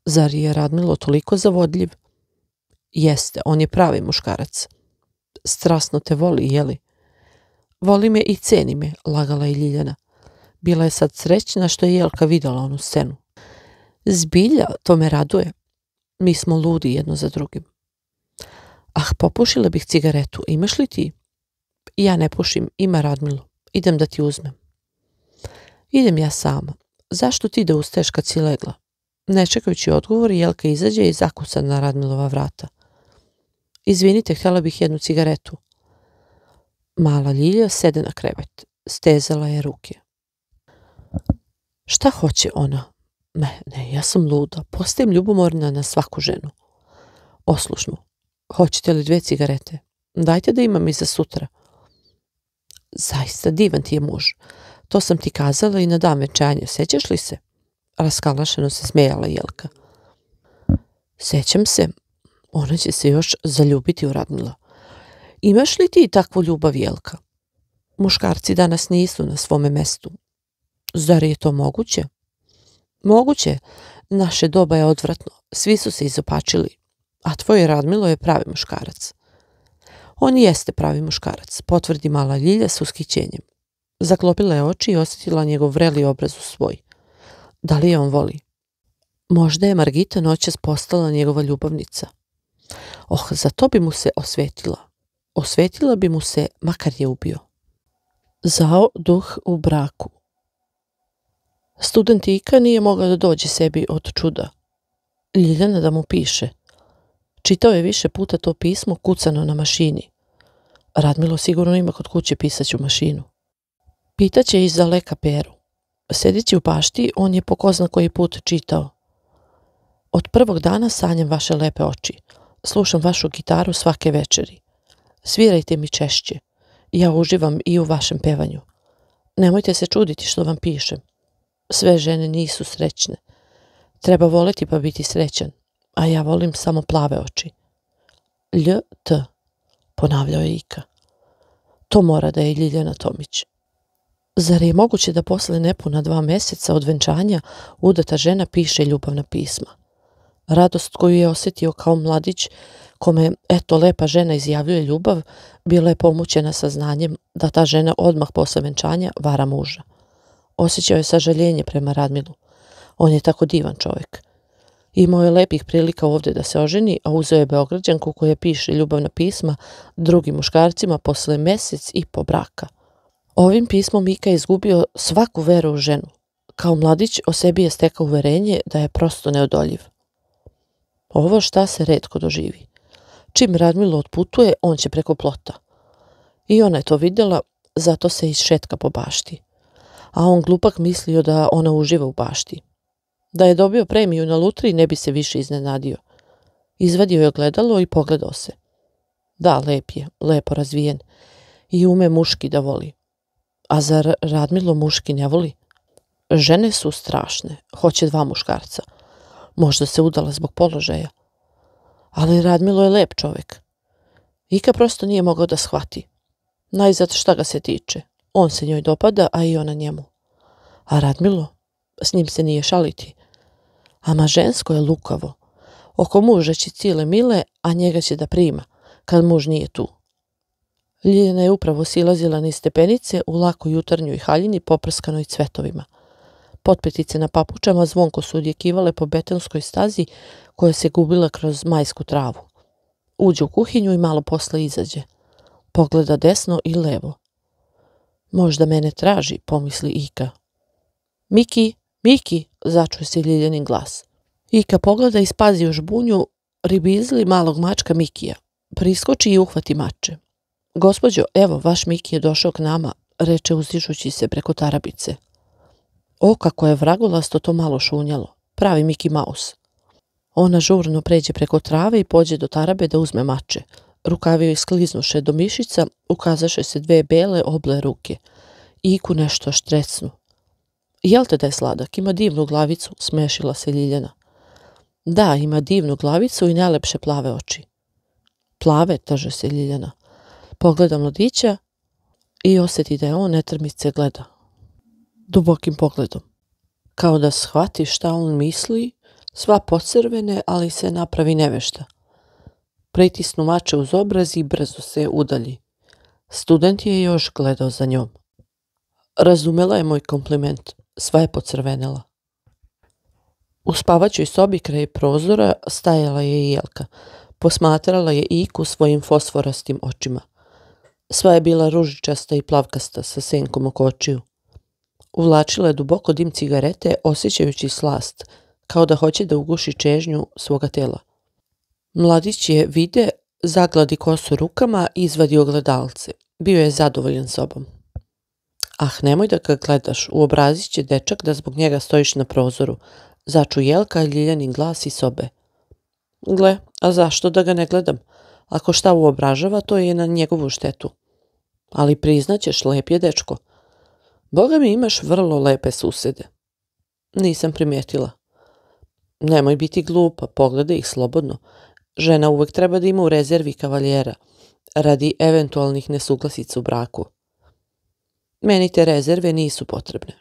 Zar je Radmilo toliko zavodljiv? Jeste, on je pravi muškarac. Strasno te voli, jeli? Voli me i ceni me, lagala je Ljiljana. Bila je sad srećna što je Jelka videla onu scenu. Zbilja, to me raduje. Mi smo ludi jedno za drugim. Ah, popušila bih cigaretu. Imaš li ti? Ja ne pušim, ima Radmilo. Idem da ti uzmem. Idem ja sama. Zašto ti da ustaješ kad si legla? Ne čekajući odgovor, Jelka izađe i zakuca na Radmilova vrata. Izvinite, htjela bih jednu cigaretu. Mala Ljilja sede na krevet. Stezala je ruke. Šta hoće ona? Ne, ne, ja sam luda. Postajem ljubomorna na svaku ženu. Oslušnu. Hoćete li dve cigarete? Dajte da imam i za sutra. Zaista divan ti je muž. To sam ti kazala i na dan večanja. Sećaš li se? Raskalašeno se smejala Jelka. Sećam se. Ona će se još zaljubiti u Radmila. Imaš li ti takvu ljubav, Jelka? Muškarci danas nisu na svome mestu. Zar je to moguće? Moguće. Naše doba je odvratno. Svi su se izopačili. A tvoj Radmilo je pravi muškarac. On jeste pravi muškarac, potvrdi mala Ljilja s uskićenjem. Zaklopila je oči i osjetila njegov vreli obraz u svoj. Da li je on voli? Možda je Margita noćas postala njegova ljubavnica. Oh, za to bi mu se osvetila. Osvetila bi mu se, makar je ubio. Zao duh u braku. Student Ika nije mogla da dođe sebi od čuda. Ljiljana da mu piše. Čitao je više puta to pismo kucano na mašini. Radmilo sigurno ima kod kuće pisaću mašinu. Pitaće i za leka Peru. Sedeći u pašti, on je pokozna ko koji put čitao. Od prvog dana sanjam vaše lepe oči. Slušam vašu gitaru svake večeri. Svirajte mi češće. Ja uživam i u vašem pevanju. Nemojte se čuditi što vam pišem. Sve žene nisu srećne. Treba voleti pa biti srećan, a ja volim samo plave oči. Lj, t, ponavljao je Ika. To mora da je Ljiljana Tomić. Zar je moguće da posle nepuna dva meseca od venčanja udata žena piše ljubavna pisma? Radost koju je osetio kao mladić, kome eto lepa žena izjavljuje ljubav, bila je pomućena sa znanjem da ta žena odmah posle venčanja vara muža. Osjećao je sažaljenje prema Radmilu. On je tako divan čovjek. Imao je lepih prilika ovdje da se oženi, a uzeo je Beograđanku koja piše ljubavna pisma drugim muškarcima posle mesec i po braka. Ovim pismom Mika izgubio svaku veru u ženu. Kao mladić o sebi je stekao uverenje da je prosto neodoljiv. Ovo šta se redko doživi. Čim Radmilo otputuje, on će preko plota. I ona je to vidjela, zato se i šetka po bašti a on glupak mislio da ona uživa u bašti. Da je dobio premiju na lutri ne bi se više iznenadio. Izvadio je gledalo i pogledao se. Da, lep je, lepo razvijen. I ume muški da voli. A zar Radmilo muški ne voli? Žene su strašne, hoće dva muškarca. Možda se udala zbog položaja. Ali Radmilo je lep čovek. Ika prosto nije mogao da shvati. Najzad šta ga se tiče, On se njoj dopada, a i ona njemu. A Radmilo? S njim se nije šaliti. Ama žensko je lukavo. Oko muža će cile mile, a njega će da prima, kad muž nije tu. Ljiljana je upravo silazila niz stepenice u lako jutarnjoj i haljini poprskanoj cvetovima. Potpetice na papučama zvonko su odjekivale po betonskoj stazi koja se gubila kroz majsku travu. Uđe u kuhinju i malo posle izađe. Pogleda desno i levo. Možda mene traži, pomisli Ika. Miki, Miki, začuje se Ljiljanin glas. Ika pogleda i spazi u bunju, ribizli malog mačka Mikija. Priskoči i uhvati mače. Gospodjo, evo, vaš Miki je došao k nama, reče uzdišući se preko tarabice. O, kako je vragolasto to malo šunjalo. Pravi Miki Maus. Ona žurno pređe preko trave i pođe do tarabe da uzme mače. Rukavi joj skliznuše do mišica, ukazaše se dve bele oble ruke. Iku nešto štrecnu. Jel te da je sladak, ima divnu glavicu, smešila se Ljiljana. Da, ima divnu glavicu i najlepše plave oči. Plave, trže se Ljiljana. Pogleda mladića i oseti da je on netrmice gleda. Dubokim pogledom. Kao da shvati šta on misli, sva pocrvene, ali se napravi nevešta pritisnu mače uz obraz i brzo se udalji. Student je još gledao za njom. Razumela je moj kompliment, sva je pocrvenela. U spavaćoj sobi kraj prozora stajala je Jelka. Posmatrala je Iku svojim fosforastim očima. Sva je bila ružičasta i plavkasta sa senkom oko očiju. Uvlačila je duboko dim cigarete osjećajući slast, kao da hoće da uguši čežnju svoga tela. Mladić je vide, zagladi kosu rukama i izvadi ogledalce. Bio je zadovoljan sobom. Ah, nemoj da ga gledaš, uobrazit će dečak da zbog njega stojiš na prozoru. Začu Jelka ljiljanin glas iz sobe. Gle, a zašto da ga ne gledam? Ako šta uobražava, to je na njegovu štetu. Ali priznaćeš, lep je dečko. Boga mi imaš vrlo lepe susede. Nisam primijetila. Nemoj biti glupa, pogledaj ih slobodno. Žena uvek treba da ima u rezervi kavaljera radi eventualnih nesuglasica u braku. Meni te rezerve nisu potrebne.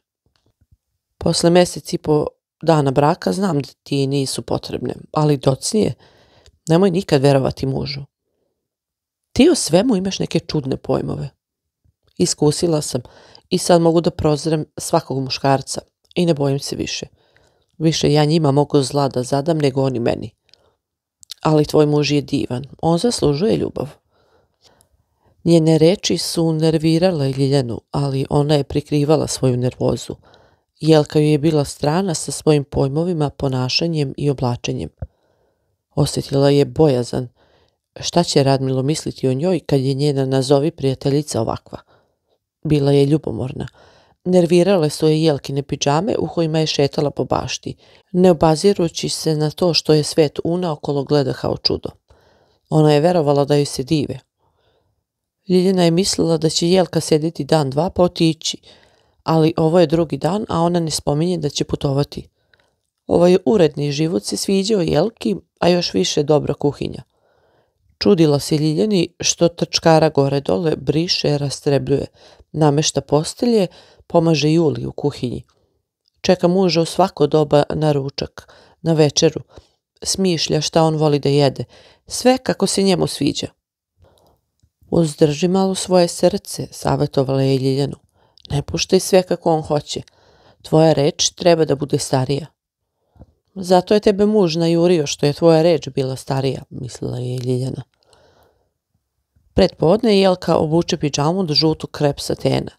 Posle meseci i po dana braka znam da ti nisu potrebne, ali docnije, nemoj nikad verovati mužu. Ti o svemu imaš neke čudne pojmove. Iskusila sam i sad mogu da prozrem svakog muškarca i ne bojim se više. Više ja njima mogu zla da zadam nego oni meni ali tvoj muž je divan. On zaslužuje ljubav. Njene reči su nervirale Ljiljanu, ali ona je prikrivala svoju nervozu. Jelka ju je bila strana sa svojim pojmovima, ponašanjem i oblačenjem. Osjetila je bojazan. Šta će Radmilo misliti o njoj kad je njena nazovi prijateljica ovakva? Bila je ljubomorna Nervirale su je jelkine piđame u kojima je šetala po bašti, ne obazirući se na to što je svet una okolo gleda kao čudo. Ona je verovala da joj se dive. Ljiljana je mislila da će Jelka sediti dan dva pa otići, ali ovo je drugi dan, a ona ne spominje da će putovati. Ovaj uredni život se sviđao Jelki, a još više dobra kuhinja – Čudilo se Ljiljani što trčkara gore dole briše, rastrebljuje, namešta postelje, pomaže Juli u kuhinji. Čeka muža u svako doba na ručak, na večeru, smišlja šta on voli da jede, sve kako se njemu sviđa. Uzdrži malo svoje srce, savjetovala je Ljiljanu. Ne puštaj sve kako on hoće. Tvoja reč treba da bude starija. Zato je tebe muž najurio što je tvoja reč bila starija, mislila je Ljiljana. Predpodne Jelka obuče piđamu do žutu krep satena.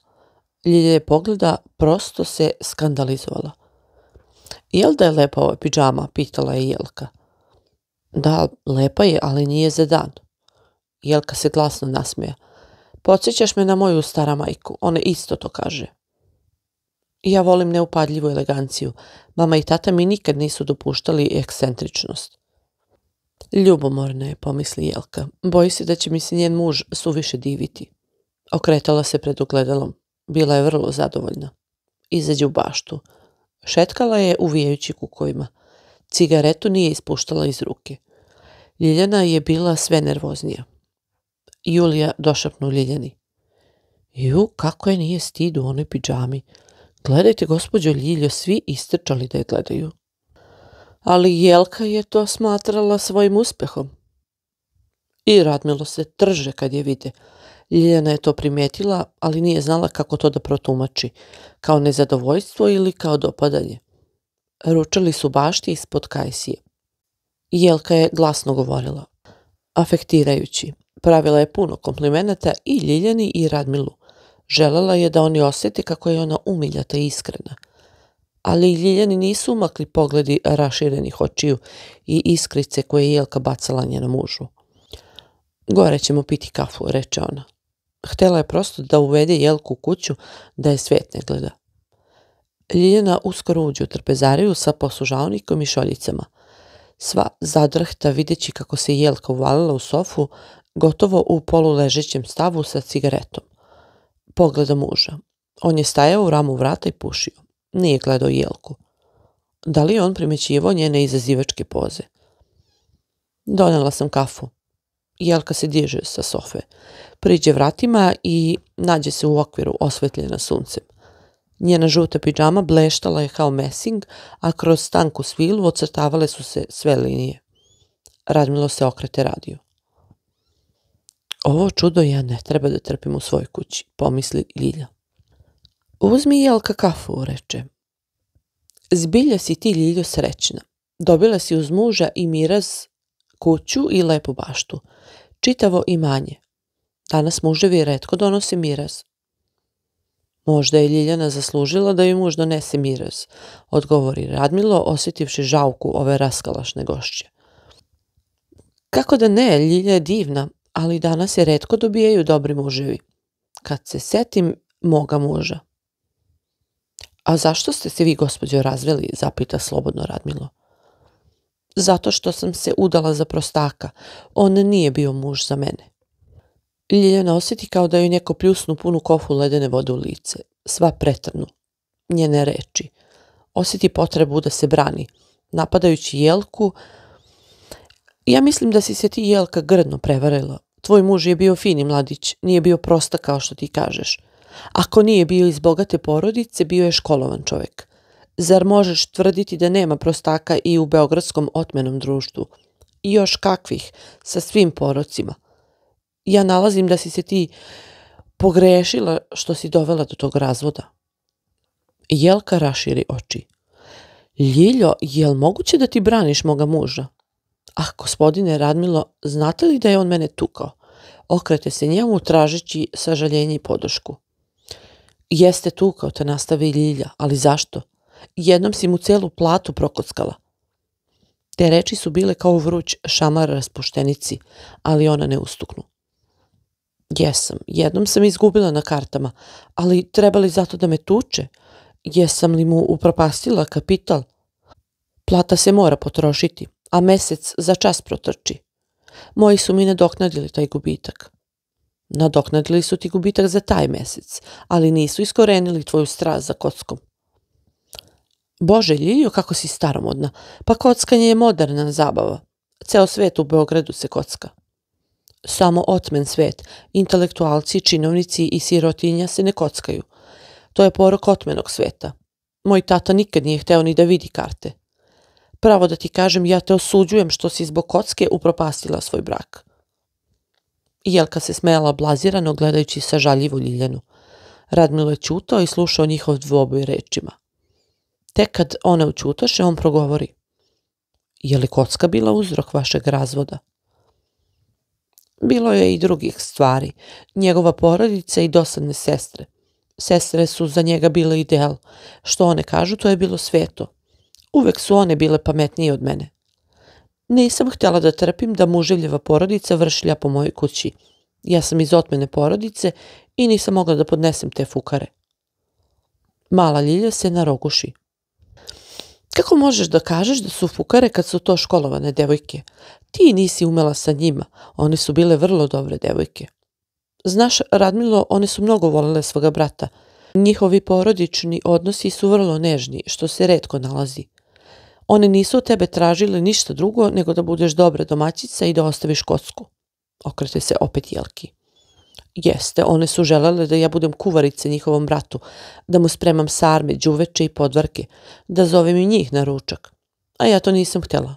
Ljilja je pogleda, prosto se skandalizovala. Jel da je lepa ova piđama, pitala je Jelka. Da, lepa je, ali nije za dan. Jelka se glasno nasmeja. Podsjećaš me na moju stara majku, ona isto to kaže. Ja volim neupadljivu eleganciju, Mama i tata mi nikad nisu dopuštali ekscentričnost. Ljubomorna je, pomisli Jelka. Boji se da će mi se njen muž suviše diviti. Okretala se pred ogledalom. Bila je vrlo zadovoljna. Izađe u baštu. Šetkala je uvijajući kukovima. Cigaretu nije ispuštala iz ruke. Ljiljana je bila sve nervoznija. Julija došapnu Ljiljani. Ju, kako je nije stidu u onoj piđami. Gledajte gospođo Ljiljo, svi istrčali da je gledaju. Ali Jelka je to smatrala svojim uspehom. I Radmilo se trže kad je vide. Ljiljana je to primetila, ali nije znala kako to da protumači, kao nezadovoljstvo ili kao dopadanje. Ručali su bašti ispod kajsije. Jelka je glasno govorila, afektirajući. Pravila je puno komplimenata i Ljiljani i Radmilu. Želela je da oni osjeti kako je ona umiljata i iskrena. Ali Ljiljani nisu umakli pogledi raširenih očiju i iskrice koje je Jelka bacala njena mužu. Gore ćemo piti kafu, reče ona. Htela je prosto da uvede Jelku u kuću da je svet ne gleda. Ljiljana uskoro uđe u trpezariju sa poslužavnikom i šoljicama. Sva zadrhta videći kako se Jelka uvalila u sofu, gotovo u polu ležećem stavu sa cigaretom pogleda muža. On je stajao u ramu vrata i pušio. Nije gledao jelku. Da li je on primećivao njene izazivačke poze? Donela sam kafu. Jelka se diže sa sofe. Priđe vratima i nađe se u okviru osvetljena suncem. Njena žuta pidžama bleštala je kao mesing, a kroz tanku svilu ocrtavale su se sve linije. Radmilo se okrete radio. Ovo čudo ja ne treba da trpim u svojoj kući, pomisli Ljilja. Uzmi jelka kafu, reče. Zbilja si ti, Ljiljo, srećna. Dobila si uz muža i miraz, kuću i lepu baštu. Čitavo imanje. Danas muževi redko donose miraz. Možda je Ljiljana zaslužila da joj muž donese miraz, odgovori Radmilo, osjetivši žauku ove raskalašne gošće. Kako da ne, Ljilja je divna, ali danas je redko dobijaju dobri muževi. Kad se setim moga muža. A zašto ste se vi, gospođo, razveli, zapita slobodno Radmilo. Zato što sam se udala za prostaka. On nije bio muž za mene. Ljiljana osjeti kao da joj neko pljusnu punu kofu ledene vode u lice. Sva pretrnu. Njene reči. Osjeti potrebu da se brani. Napadajući jelku, ja mislim da si se ti jelka grdno prevarila. Tvoj muž je bio fini mladić, nije bio prosta kao što ti kažeš. Ako nije bio iz bogate porodice, bio je školovan čovek. Zar možeš tvrditi da nema prostaka i u beogradskom otmenom društvu? I još kakvih, sa svim porocima. Ja nalazim da si se ti pogrešila što si dovela do tog razvoda. Jelka raširi oči. Ljiljo, jel moguće da ti braniš moga muža? Ah, gospodine Radmilo, znate li da je on mene tukao? Okrete se njemu tražeći sažaljenje i podršku. Jeste tukao te nastavi Ljilja, ali zašto? Jednom si mu celu platu prokockala. Te reči su bile kao vruć šamar raspuštenici, ali ona ne ustuknu. Jesam, jednom sam izgubila na kartama, ali treba li zato da me tuče? Jesam li mu upropastila kapital? Plata se mora potrošiti a mesec za čas protrči. Moji su mi nadoknadili taj gubitak. Nadoknadili su ti gubitak za taj mesec, ali nisu iskorenili tvoju strast za kockom. Bože, Ljiljo, kako si staromodna. Pa kockanje je moderna zabava. Ceo svet u Beogradu se kocka. Samo otmen svet, intelektualci, činovnici i sirotinja se ne kockaju. To je porok otmenog sveta. Moj tata nikad nije hteo ni da vidi karte. Pravo da ti kažem, ja te osuđujem što si zbog kocke upropastila svoj brak. Jelka se smejala blazirano gledajući sažaljivu Ljiljanu. Radmilo je čutao i slušao njihov dvoboj rečima. Tek kad ona učutaše, on progovori. Je li kocka bila uzrok vašeg razvoda? Bilo je i drugih stvari. Njegova porodica i dosadne sestre. Sestre su za njega bile ideal. Što one kažu, to je bilo sveto. Uvek su one bile pametnije od mene. Nisam htjela da trpim da muževljeva porodica vršlja po mojoj kući. Ja sam iz otmene porodice i nisam mogla da podnesem te fukare. Mala Ljilja se naroguši. Kako možeš da kažeš da su fukare kad su to školovane devojke? Ti nisi umela sa njima, one su bile vrlo dobre devojke. Znaš, Radmilo, one su mnogo volele svoga brata. Njihovi porodični odnosi su vrlo nežni, što se redko nalazi. One nisu od tebe tražile ništa drugo nego da budeš dobra domaćica i da ostaviš kocku. Okrete se opet jelki. Jeste, one su želele da ja budem kuvarica njihovom bratu, da mu spremam sarme, đuveče i podvarke, da zovem i njih na ručak. A ja to nisam htela.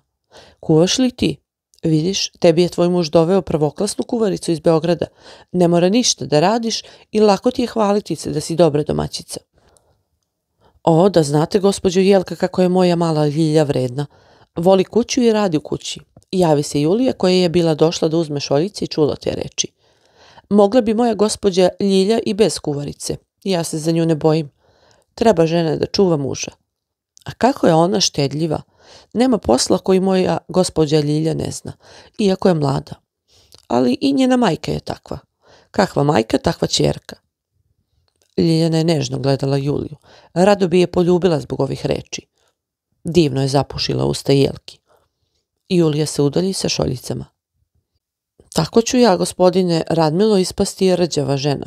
Kuvaš li ti? Vidiš, tebi je tvoj muž doveo prvoklasnu kuvaricu iz Beograda. Ne mora ništa da radiš i lako ti je hvaliti se da si dobra domaćica. O, da znate, gospođo Jelka, kako je moja mala ljilja vredna. Voli kuću i radi u kući. Javi se Julija koja je bila došla da uzme šoljice i čula te reči. Mogla bi moja gospođa ljilja i bez kuvarice. Ja se za nju ne bojim. Treba žena da čuva muža. A kako je ona štedljiva? Nema posla koji moja gospođa Ljilja ne zna, iako je mlada. Ali i njena majka je takva. Kakva majka, takva čerka. Ljiljana je nežno gledala Juliju. Rado bi je poljubila zbog ovih reči. Divno je zapušila usta jelki. Julija se udalji sa šoljicama. Tako ću ja, gospodine Radmilo, ispasti rđava žena.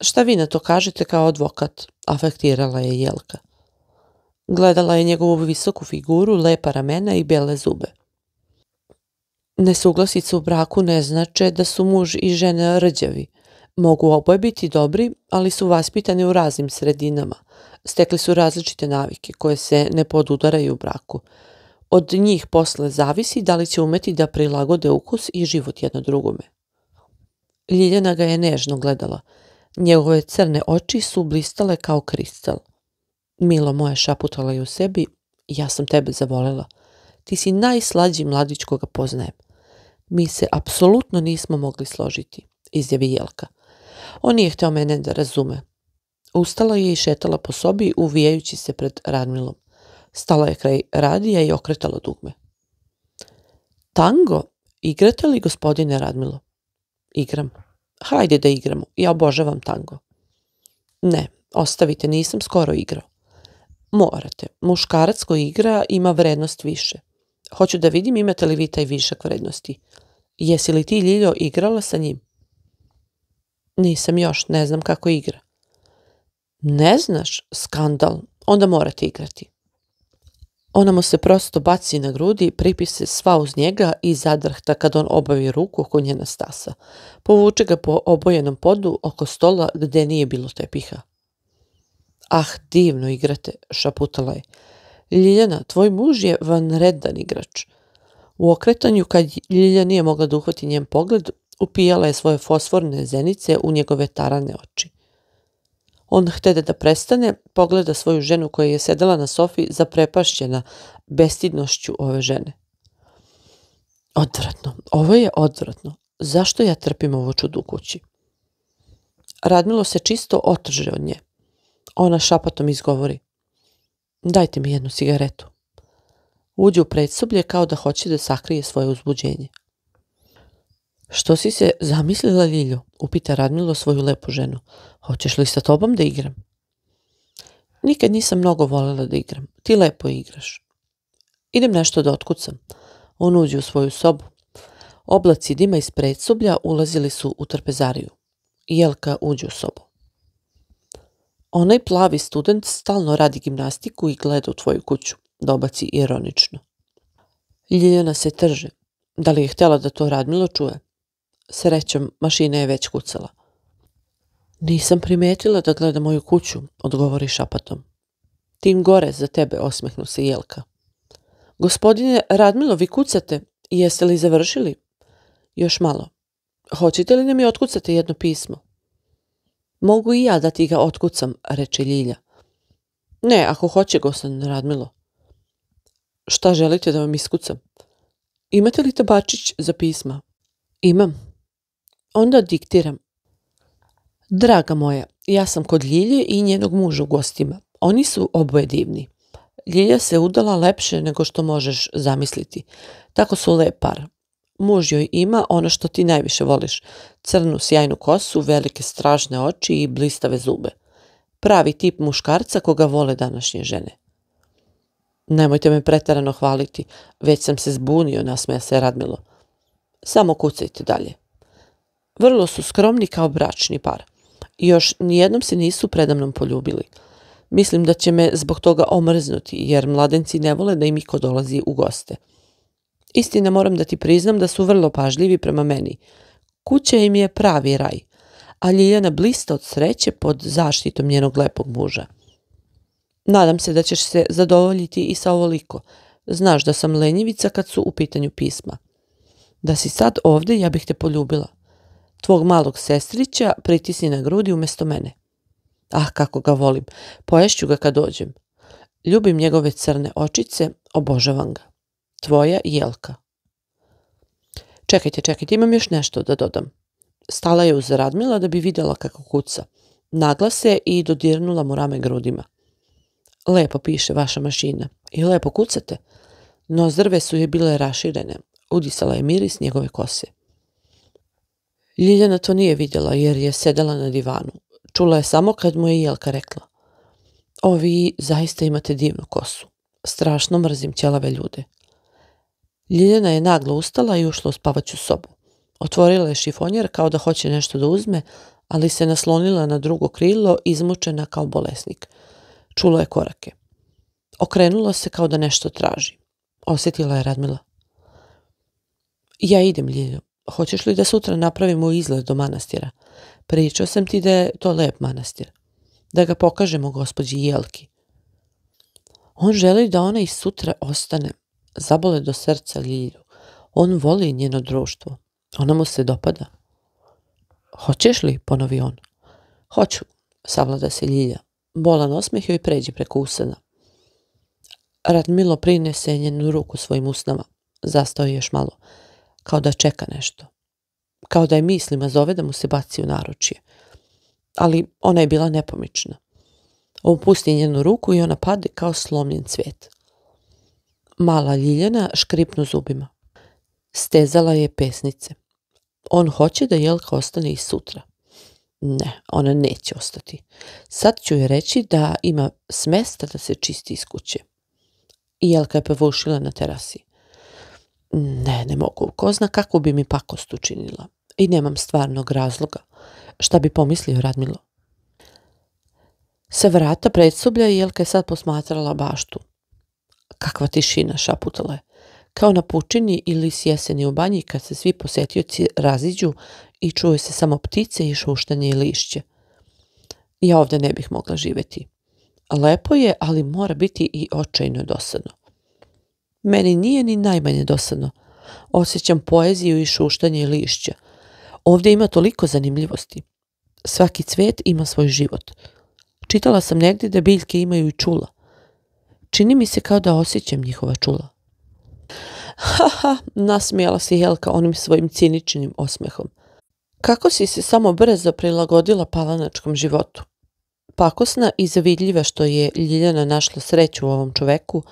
Šta vi na to kažete kao advokat? Afektirala je jelka. Gledala je njegovu visoku figuru, lepa ramena i bele zube. Nesuglasice u braku ne znače da su muž i žena rđavi – Mogu oboje biti dobri, ali su vaspitani u raznim sredinama. Stekli su različite navike koje se ne podudaraju u braku. Od njih posle zavisi da li će umeti da prilagode ukus i život jedno drugome. Ljiljana ga je nežno gledala. Njegove crne oči su blistale kao kristal. Milo moja šaputala je u sebi, ja sam tebe zavolela. Ti si najslađi mladić koga poznajem. Mi se apsolutno nismo mogli složiti, izjavi Jelka. On nije hteo mene da razume. Ustala je i šetala po sobi, uvijajući se pred Radmilom. Stala je kraj radija i okretala dugme. Tango? Igrate li, gospodine Radmilo? Igram. Hajde da igramo, ja obožavam tango. Ne, ostavite, nisam skoro igrao. Morate, muškarac koji igra ima vrednost više. Hoću da vidim imate li vi taj višak vrednosti. Jesi li ti, Ljiljo, igrala sa njim? Nisam još, ne znam kako igra. Ne znaš, skandal, onda morate igrati. Ona mu se prosto baci na grudi, pripise sva uz njega i zadrhta kad on obavi ruku oko njena stasa. Povuče ga po obojenom podu oko stola gde nije bilo tepiha. Ah, divno igrate, šaputala je. Ljiljana, tvoj muž je vanredan igrač. U okretanju kad Ljilja nije mogla da uhvati njen pogled, upijala je svoje fosforne zenice u njegove tarane oči. On htede da prestane, pogleda svoju ženu koja je sedela na sofi zaprepašćena bestidnošću ove žene. Odvratno, ovo je odvratno. Zašto ja trpim ovo čudu u kući? Radmilo se čisto otrže od nje. Ona šapatom izgovori. Dajte mi jednu cigaretu. Uđe u predsoblje kao da hoće da sakrije svoje uzbuđenje. Što si se zamislila, Ljiljo? Upita Radmilo svoju lepu ženu. Hoćeš li sa tobom da igram? Nikad nisam mnogo volela da igram. Ti lepo igraš. Idem nešto da otkucam. On uđe u svoju sobu. Oblaci dima iz predsoblja ulazili su u trpezariju. Jelka uđe u sobu. Onaj plavi student stalno radi gimnastiku i gleda u tvoju kuću. Dobaci ironično. Ljiljana se trže. Da li je htjela da to Radmilo čuje? Srećom, mašina je već kucala. Nisam primetila da gleda moju kuću, odgovori šapatom. Tim gore za tebe, osmehnu se Jelka. Gospodine Radmilo, vi kucate. Jeste li završili? Još malo. Hoćete li nam da mi otkucate jedno pismo? Mogu i ja da ti ga otkucam, reče Ljilja. Ne, ako hoće, gospodin Radmilo. Šta želite da vam iskucam? Imate li tabačić za pisma? Imam, Onda diktiram. Draga moja, ja sam kod Ljilje i njenog muža u gostima. Oni su oboje divni. Ljilja se udala lepše nego što možeš zamisliti. Tako su lep par. Muž joj ima ono što ti najviše voliš. Crnu sjajnu kosu, velike strašne oči i blistave zube. Pravi tip muškarca koga vole današnje žene. Nemojte me pretarano hvaliti, već sam se zbunio, nasmeja se Radmilo. Samo kucajte dalje. Vrlo su skromni kao bračni par. I još nijednom se nisu predamnom poljubili. Mislim da će me zbog toga omrznuti, jer mladenci ne vole da im iko dolazi u goste. Istina moram da ti priznam da su vrlo pažljivi prema meni. Kuća im je pravi raj, a Ljiljana blista od sreće pod zaštitom njenog lepog muža. Nadam se da ćeš se zadovoljiti i sa ovoliko. Znaš da sam lenjivica kad su u pitanju pisma. Da si sad ovde, ja bih te poljubila. Tvog malog sestrića pritisni na grudi umesto mene. Ah, kako ga volim. Poješću ga kad dođem. Ljubim njegove crne očice, obožavam ga. Tvoja Jelka. Čekajte, čekajte, imam još nešto da dodam. Stala je uz Radmila da bi videla kako kuca. Nagla se i dodirnula mu rame grudima. Lepo piše vaša mašina i lepo kucate. No zrve su je bile raširene. Udisala je miris njegove kose. Ljiljana to nije vidjela jer je sedela na divanu. Čula je samo kad mu je Jelka rekla. O, vi zaista imate divnu kosu. Strašno mrzim ćelave ljude. Ljiljana je naglo ustala i ušla u spavaću sobu. Otvorila je šifonjer kao da hoće nešto da uzme, ali se naslonila na drugo krilo, izmučena kao bolesnik. Čula je korake. Okrenula se kao da nešto traži. Osjetila je Radmila. Ja idem, Ljiljo hoćeš li da sutra napravimo izlet do manastira? Pričao sam ti da je to lep manastir. Da ga pokažemo gospođi Jelki. On želi da ona i sutra ostane. Zabole do srca Ljilju. On voli njeno društvo. Ona mu se dopada. Hoćeš li? ponovi on. Hoću, savlada se Ljilja. Bolan osmeh joj pređe preko usana. Radmilo prinese njenu ruku svojim usnama. Zastao je još malo kao da čeka nešto. Kao da je mislima zove da mu se baci u naručje. Ali ona je bila nepomična. On pusti njenu ruku i ona pade kao slomljen cvet. Mala ljiljana škripnu zubima. Stezala je pesnice. On hoće da Jelka ostane i sutra. Ne, ona neće ostati. Sad ću joj reći da ima smesta da se čisti iz kuće. Jelka je povušila na terasi. Ne, ne mogu. Ko zna kako bi mi pakost učinila. I nemam stvarnog razloga. Šta bi pomislio Radmilo? Sa vrata predsublja Jelka je sad posmatrala baštu. Kakva tišina šaputala je. Kao na pučini ili s jeseni u banji kad se svi posetioci raziđu i čuje se samo ptice i šuštanje i lišće. Ja ovde ne bih mogla živeti. Lepo je, ali mora biti i očajno dosadno. Meni nije ni najmanje dosadno. Osjećam poeziju i šuštanje lišća. Ovdje ima toliko zanimljivosti. Svaki cvet ima svoj život. Čitala sam negdje da biljke imaju i čula. Čini mi se kao da osjećam njihova čula. Ha ha, nasmijala se Helka onim svojim ciničnim osmehom. Kako si se samo brzo prilagodila palanačkom životu? Pakosna i zavidljiva što je Ljiljana našla sreću u ovom čoveku,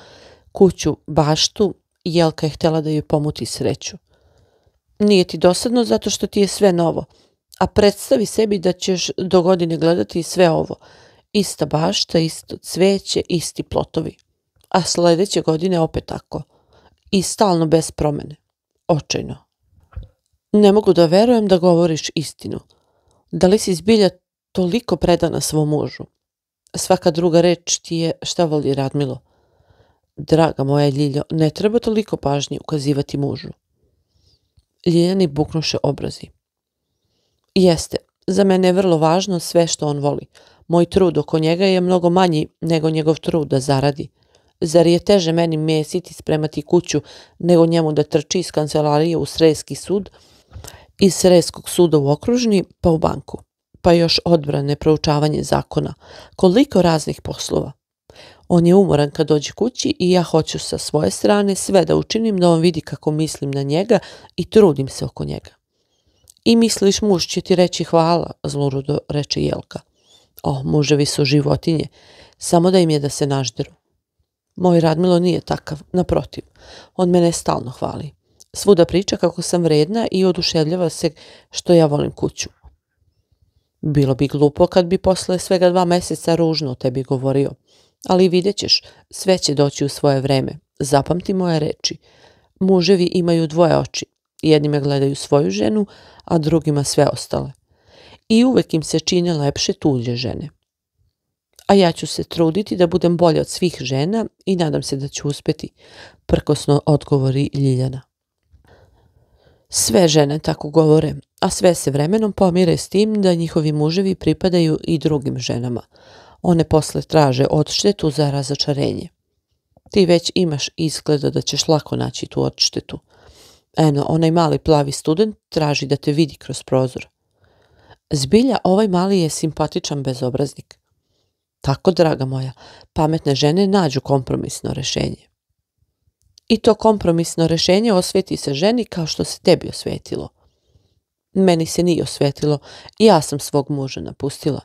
kuću baštu, Jelka je htela da joj pomuti sreću. Nije ti dosadno zato što ti je sve novo, a predstavi sebi da ćeš do godine gledati sve ovo. Ista bašta, isto cveće, isti plotovi. A sledeće godine opet tako. I stalno bez promene. Očajno. Ne mogu da verujem da govoriš istinu. Da li si zbilja toliko predana svom mužu? Svaka druga reč ti je šta voli Radmilo. Draga moja Ljiljo, ne treba toliko pažnje ukazivati mužu. Ljiljani buknuše obrazi. Jeste, za mene je vrlo važno sve što on voli. Moj trud oko njega je mnogo manji nego njegov trud da zaradi. Zar je teže meni mesiti spremati kuću nego njemu da trči iz kancelarije u Sreski sud, iz Sreskog suda u okružni pa u banku, pa još odbrane proučavanje zakona, koliko raznih poslova. On je umoran kad dođe kući i ja hoću sa svoje strane sve da učinim da on vidi kako mislim na njega i trudim se oko njega. I misliš muž će ti reći hvala, zlurudo reče Jelka. O, muževi su životinje, samo da im je da se nažderu. Moj Radmilo nije takav, naprotiv. On mene stalno hvali. Svuda priča kako sam vredna i oduševljava se što ja volim kuću. Bilo bi glupo kad bi posle svega dva meseca ružno o tebi govorio. Ali vidjet ćeš, sve će doći u svoje vreme. Zapamti moje reči. Muževi imaju dvoje oči. Jednima gledaju svoju ženu, a drugima sve ostale. I uvek im se čine lepše tuđe žene. A ja ću se truditi da budem bolja od svih žena i nadam se da ću uspeti, prkosno odgovori Ljiljana. Sve žene tako govore, a sve se vremenom pomire s tim da njihovi muževi pripadaju i drugim ženama, One posle traže odštetu za razočarenje. Ti već imaš izgleda da ćeš lako naći tu odštetu. Eno, onaj mali plavi student traži da te vidi kroz prozor. Zbilja, ovaj mali je simpatičan bezobraznik. Tako, draga moja, pametne žene nađu kompromisno rešenje. I to kompromisno rešenje osveti se ženi kao što se tebi osvetilo. Meni se nije osvetilo, ja sam svog muža napustila.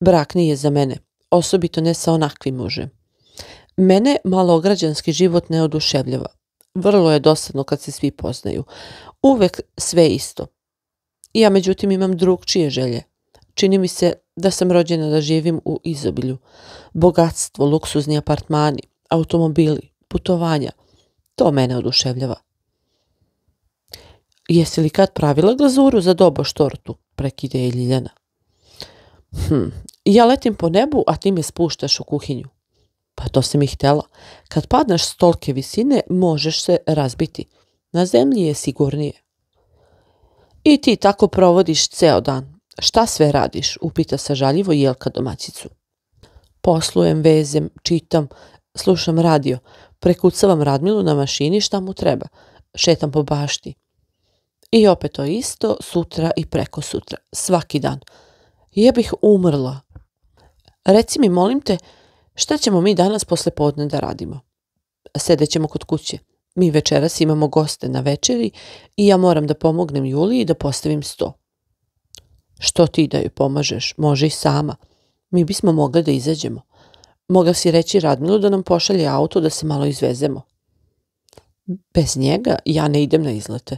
Brak nije za mene osobito ne sa onakvim mužem. Mene malograđanski život ne oduševljava. Vrlo je dosadno kad se svi poznaju. Uvek sve isto. Ja međutim imam drugčije želje. Čini mi se da sam rođena da živim u izobilju. Bogatstvo, luksuzni apartmani, automobili, putovanja. To mene oduševljava. Jesi li kad pravila glazuru za doboš tortu? Prekide je Ljiljana. Hm, ja letim po nebu, a ti me spuštaš u kuhinju. Pa to sam i htela. Kad padneš s tolke visine, možeš se razbiti. Na zemlji je sigurnije. I ti tako provodiš ceo dan. Šta sve radiš? Upita se žaljivo Jelka domaćicu. Poslujem, vezem, čitam, slušam radio, prekucavam Radmilu na mašini šta mu treba, šetam po bašti. I opet to isto, sutra i preko sutra, svaki dan. Ja bih umrla Reci mi, molim te, šta ćemo mi danas posle podne da radimo? Sedećemo kod kuće. Mi večeras imamo goste na večeri i ja moram da pomognem Juliji da postavim sto. Što ti da joj pomažeš? Može i sama. Mi bismo mogli da izađemo. Mogla si reći Radmilu da nam pošalje auto da se malo izvezemo. Bez njega ja ne idem na izlete.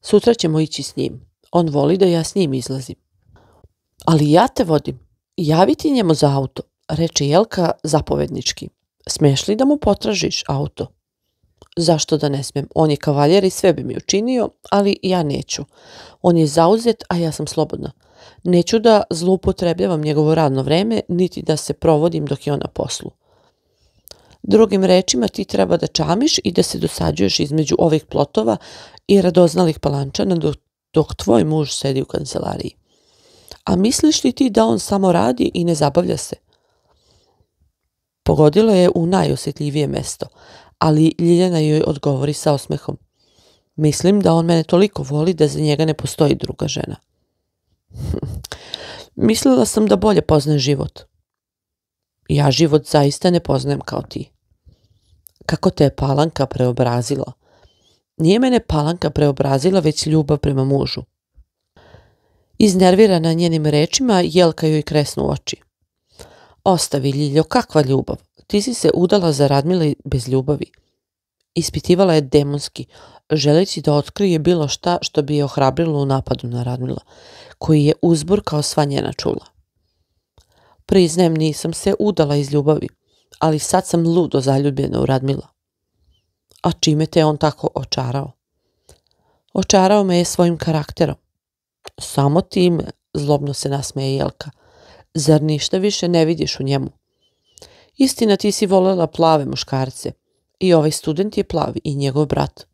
Sutra ćemo ići s njim. On voli da ja s njim izlazim. Ali ja te vodim. Javiti njemu za auto, reče Jelka zapovednički. Smeš li da mu potražiš auto? Zašto da ne smem? On je kavaljer i sve bi mi učinio, ali ja neću. On je zauzet, a ja sam slobodna. Neću da zloupotrebljavam njegovo radno vreme, niti da se provodim dok je on na poslu. Drugim rečima ti treba da čamiš i da se dosađuješ između ovih plotova i radoznalih palančana dok, dok tvoj muž sedi u kancelariji. A misliš li ti da on samo radi i ne zabavlja se? Pogodilo je u najosjetljivije mesto, ali Ljiljana joj odgovori sa osmehom. Mislim da on mene toliko voli da za njega ne postoji druga žena. [laughs] Mislila sam da bolje poznajem život. Ja život zaista ne poznajem kao ti. Kako te je palanka preobrazila? Nije mene palanka preobrazila, već ljubav prema mužu. Iznervirana njenim rečima, Jelka joj kresnu oči. Ostavi, Ljiljo, kakva ljubav? Ti si se udala za Radmila bez ljubavi. Ispitivala je demonski, želeći da otkrije bilo šta što bi je ohrabrilo u napadu na Radmila, koji je uzbur kao sva njena čula. Priznem, nisam se udala iz ljubavi, ali sad sam ludo zaljubljena u Radmila. A čime te on tako očarao? Očarao me je svojim karakterom. Samo tim, zlobno se nasmeje Jelka. Zar ništa više ne vidiš u njemu? Istina, ti si volela plave muškarce. I ovaj student je plav i njegov brat.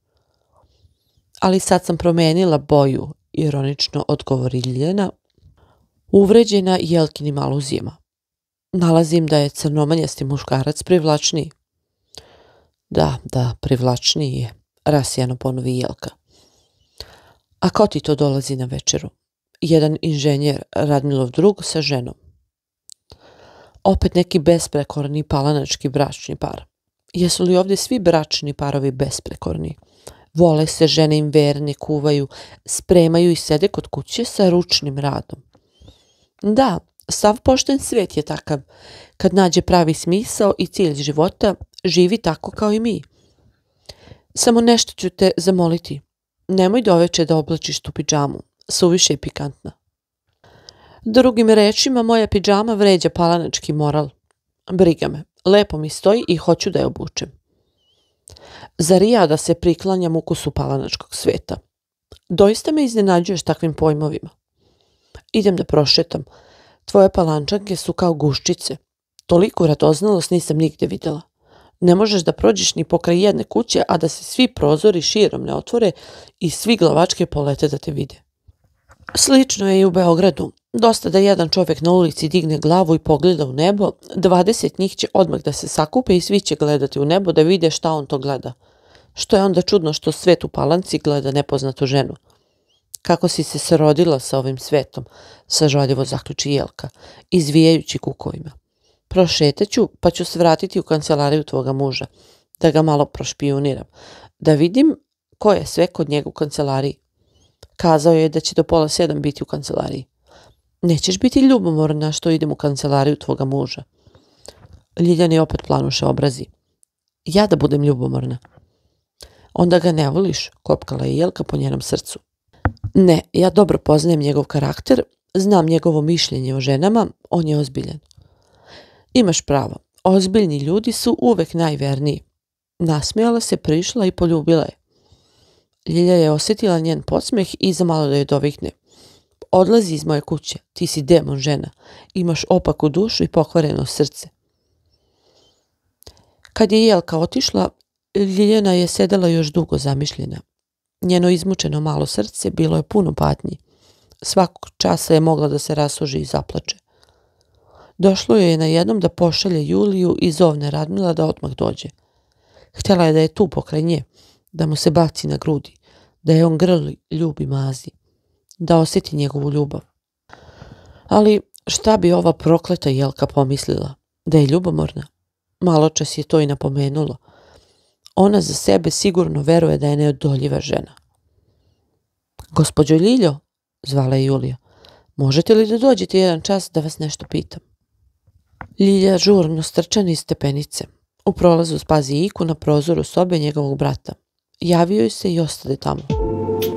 Ali sad sam promenila boju, ironično odgovori Ljiljana, uvređena Jelkinim aluzijama. Nalazim da je crnomanjasti muškarac privlačniji. Da, da, privlačniji je, rasijano ponovi Jelka. A ko ti to dolazi na večeru? Jedan inženjer Radmilov drug sa ženom. Opet neki besprekorni palanački bračni par. Jesu li ovde svi bračni parovi besprekorni? Vole se, žene im verne kuvaju, spremaju i sede kod kuće sa ručnim radom. Da, sav pošten svet je takav. Kad nađe pravi smisao i cilj života, živi tako kao i mi. Samo nešto ću te zamoliti – Nemoj doveče da, da oblačiš tu pidžamu, suviše je pikantna. Drugim rečima, moja pidžama vređa palanački moral. Briga me, lepo mi stoji i hoću da je obučem. Zar i ja da se priklanjam ukusu palanačkog sveta? Doista me iznenađuješ takvim pojmovima. Idem da prošetam. Tvoje palančanke su kao guščice. Toliko radoznalost nisam nigde videla. Ne možeš da prođeš ni pokraj jedne kuće, a da se svi prozori širom ne otvore i svi glavačke polete da te vide. Slično je i u Beogradu. Dosta da jedan čovjek na ulici digne glavu i pogleda u nebo, 20 njih će odmah da se sakupe i svi će gledati u nebo da vide šta on to gleda. Što je onda čudno što svet u palanci gleda nepoznatu ženu. Kako si se srodila sa ovim svetom, sažaljivo zaključi Jelka, izvijajući kukovima. Prošetaću, pa ću se vratiti u kancelariju tvoga muža, da ga malo prošpioniram, da vidim ko je sve kod njega u kancelariji. Kazao je da će do pola sedam biti u kancelariji. Nećeš biti ljubomorna što idem u kancelariju tvoga muža. Ljiljan je opet planuše obrazi. Ja da budem ljubomorna. Onda ga ne voliš, kopkala je Jelka po njenom srcu. Ne, ja dobro poznajem njegov karakter, znam njegovo mišljenje o ženama, on je ozbiljan. Imaš pravo, ozbiljni ljudi su uvek najverniji. Nasmijala se, prišla i poljubila je. Ljilja je osjetila njen podsmeh i zamalo da je dovikne. Odlazi iz moje kuće, ti si demon žena, imaš opaku dušu i pokvareno srce. Kad je Jelka otišla, Ljiljana je sedela još dugo zamišljena. Njeno izmučeno malo srce bilo je puno patnji. Svakog časa je mogla da se rasuži i zaplače. Došlo joj je na jednom da pošalje Juliju i zovne Radmila da odmah dođe. Htjela je da je tu pokraj nje, da mu se baci na grudi, da je on grli, ljubi, mazi, da osjeti njegovu ljubav. Ali šta bi ova prokleta jelka pomislila? Da je ljubomorna? Malo čas je to i napomenulo. Ona za sebe sigurno veruje da je neodoljiva žena. Gospodjo Ljiljo, zvala je Julija, možete li da dođete jedan čas da vas nešto pitam? Ljilja žurno strča niz stepenice. U prolazu spazi Iku na prozoru sobe njegovog brata. Javio se i ostade tamo.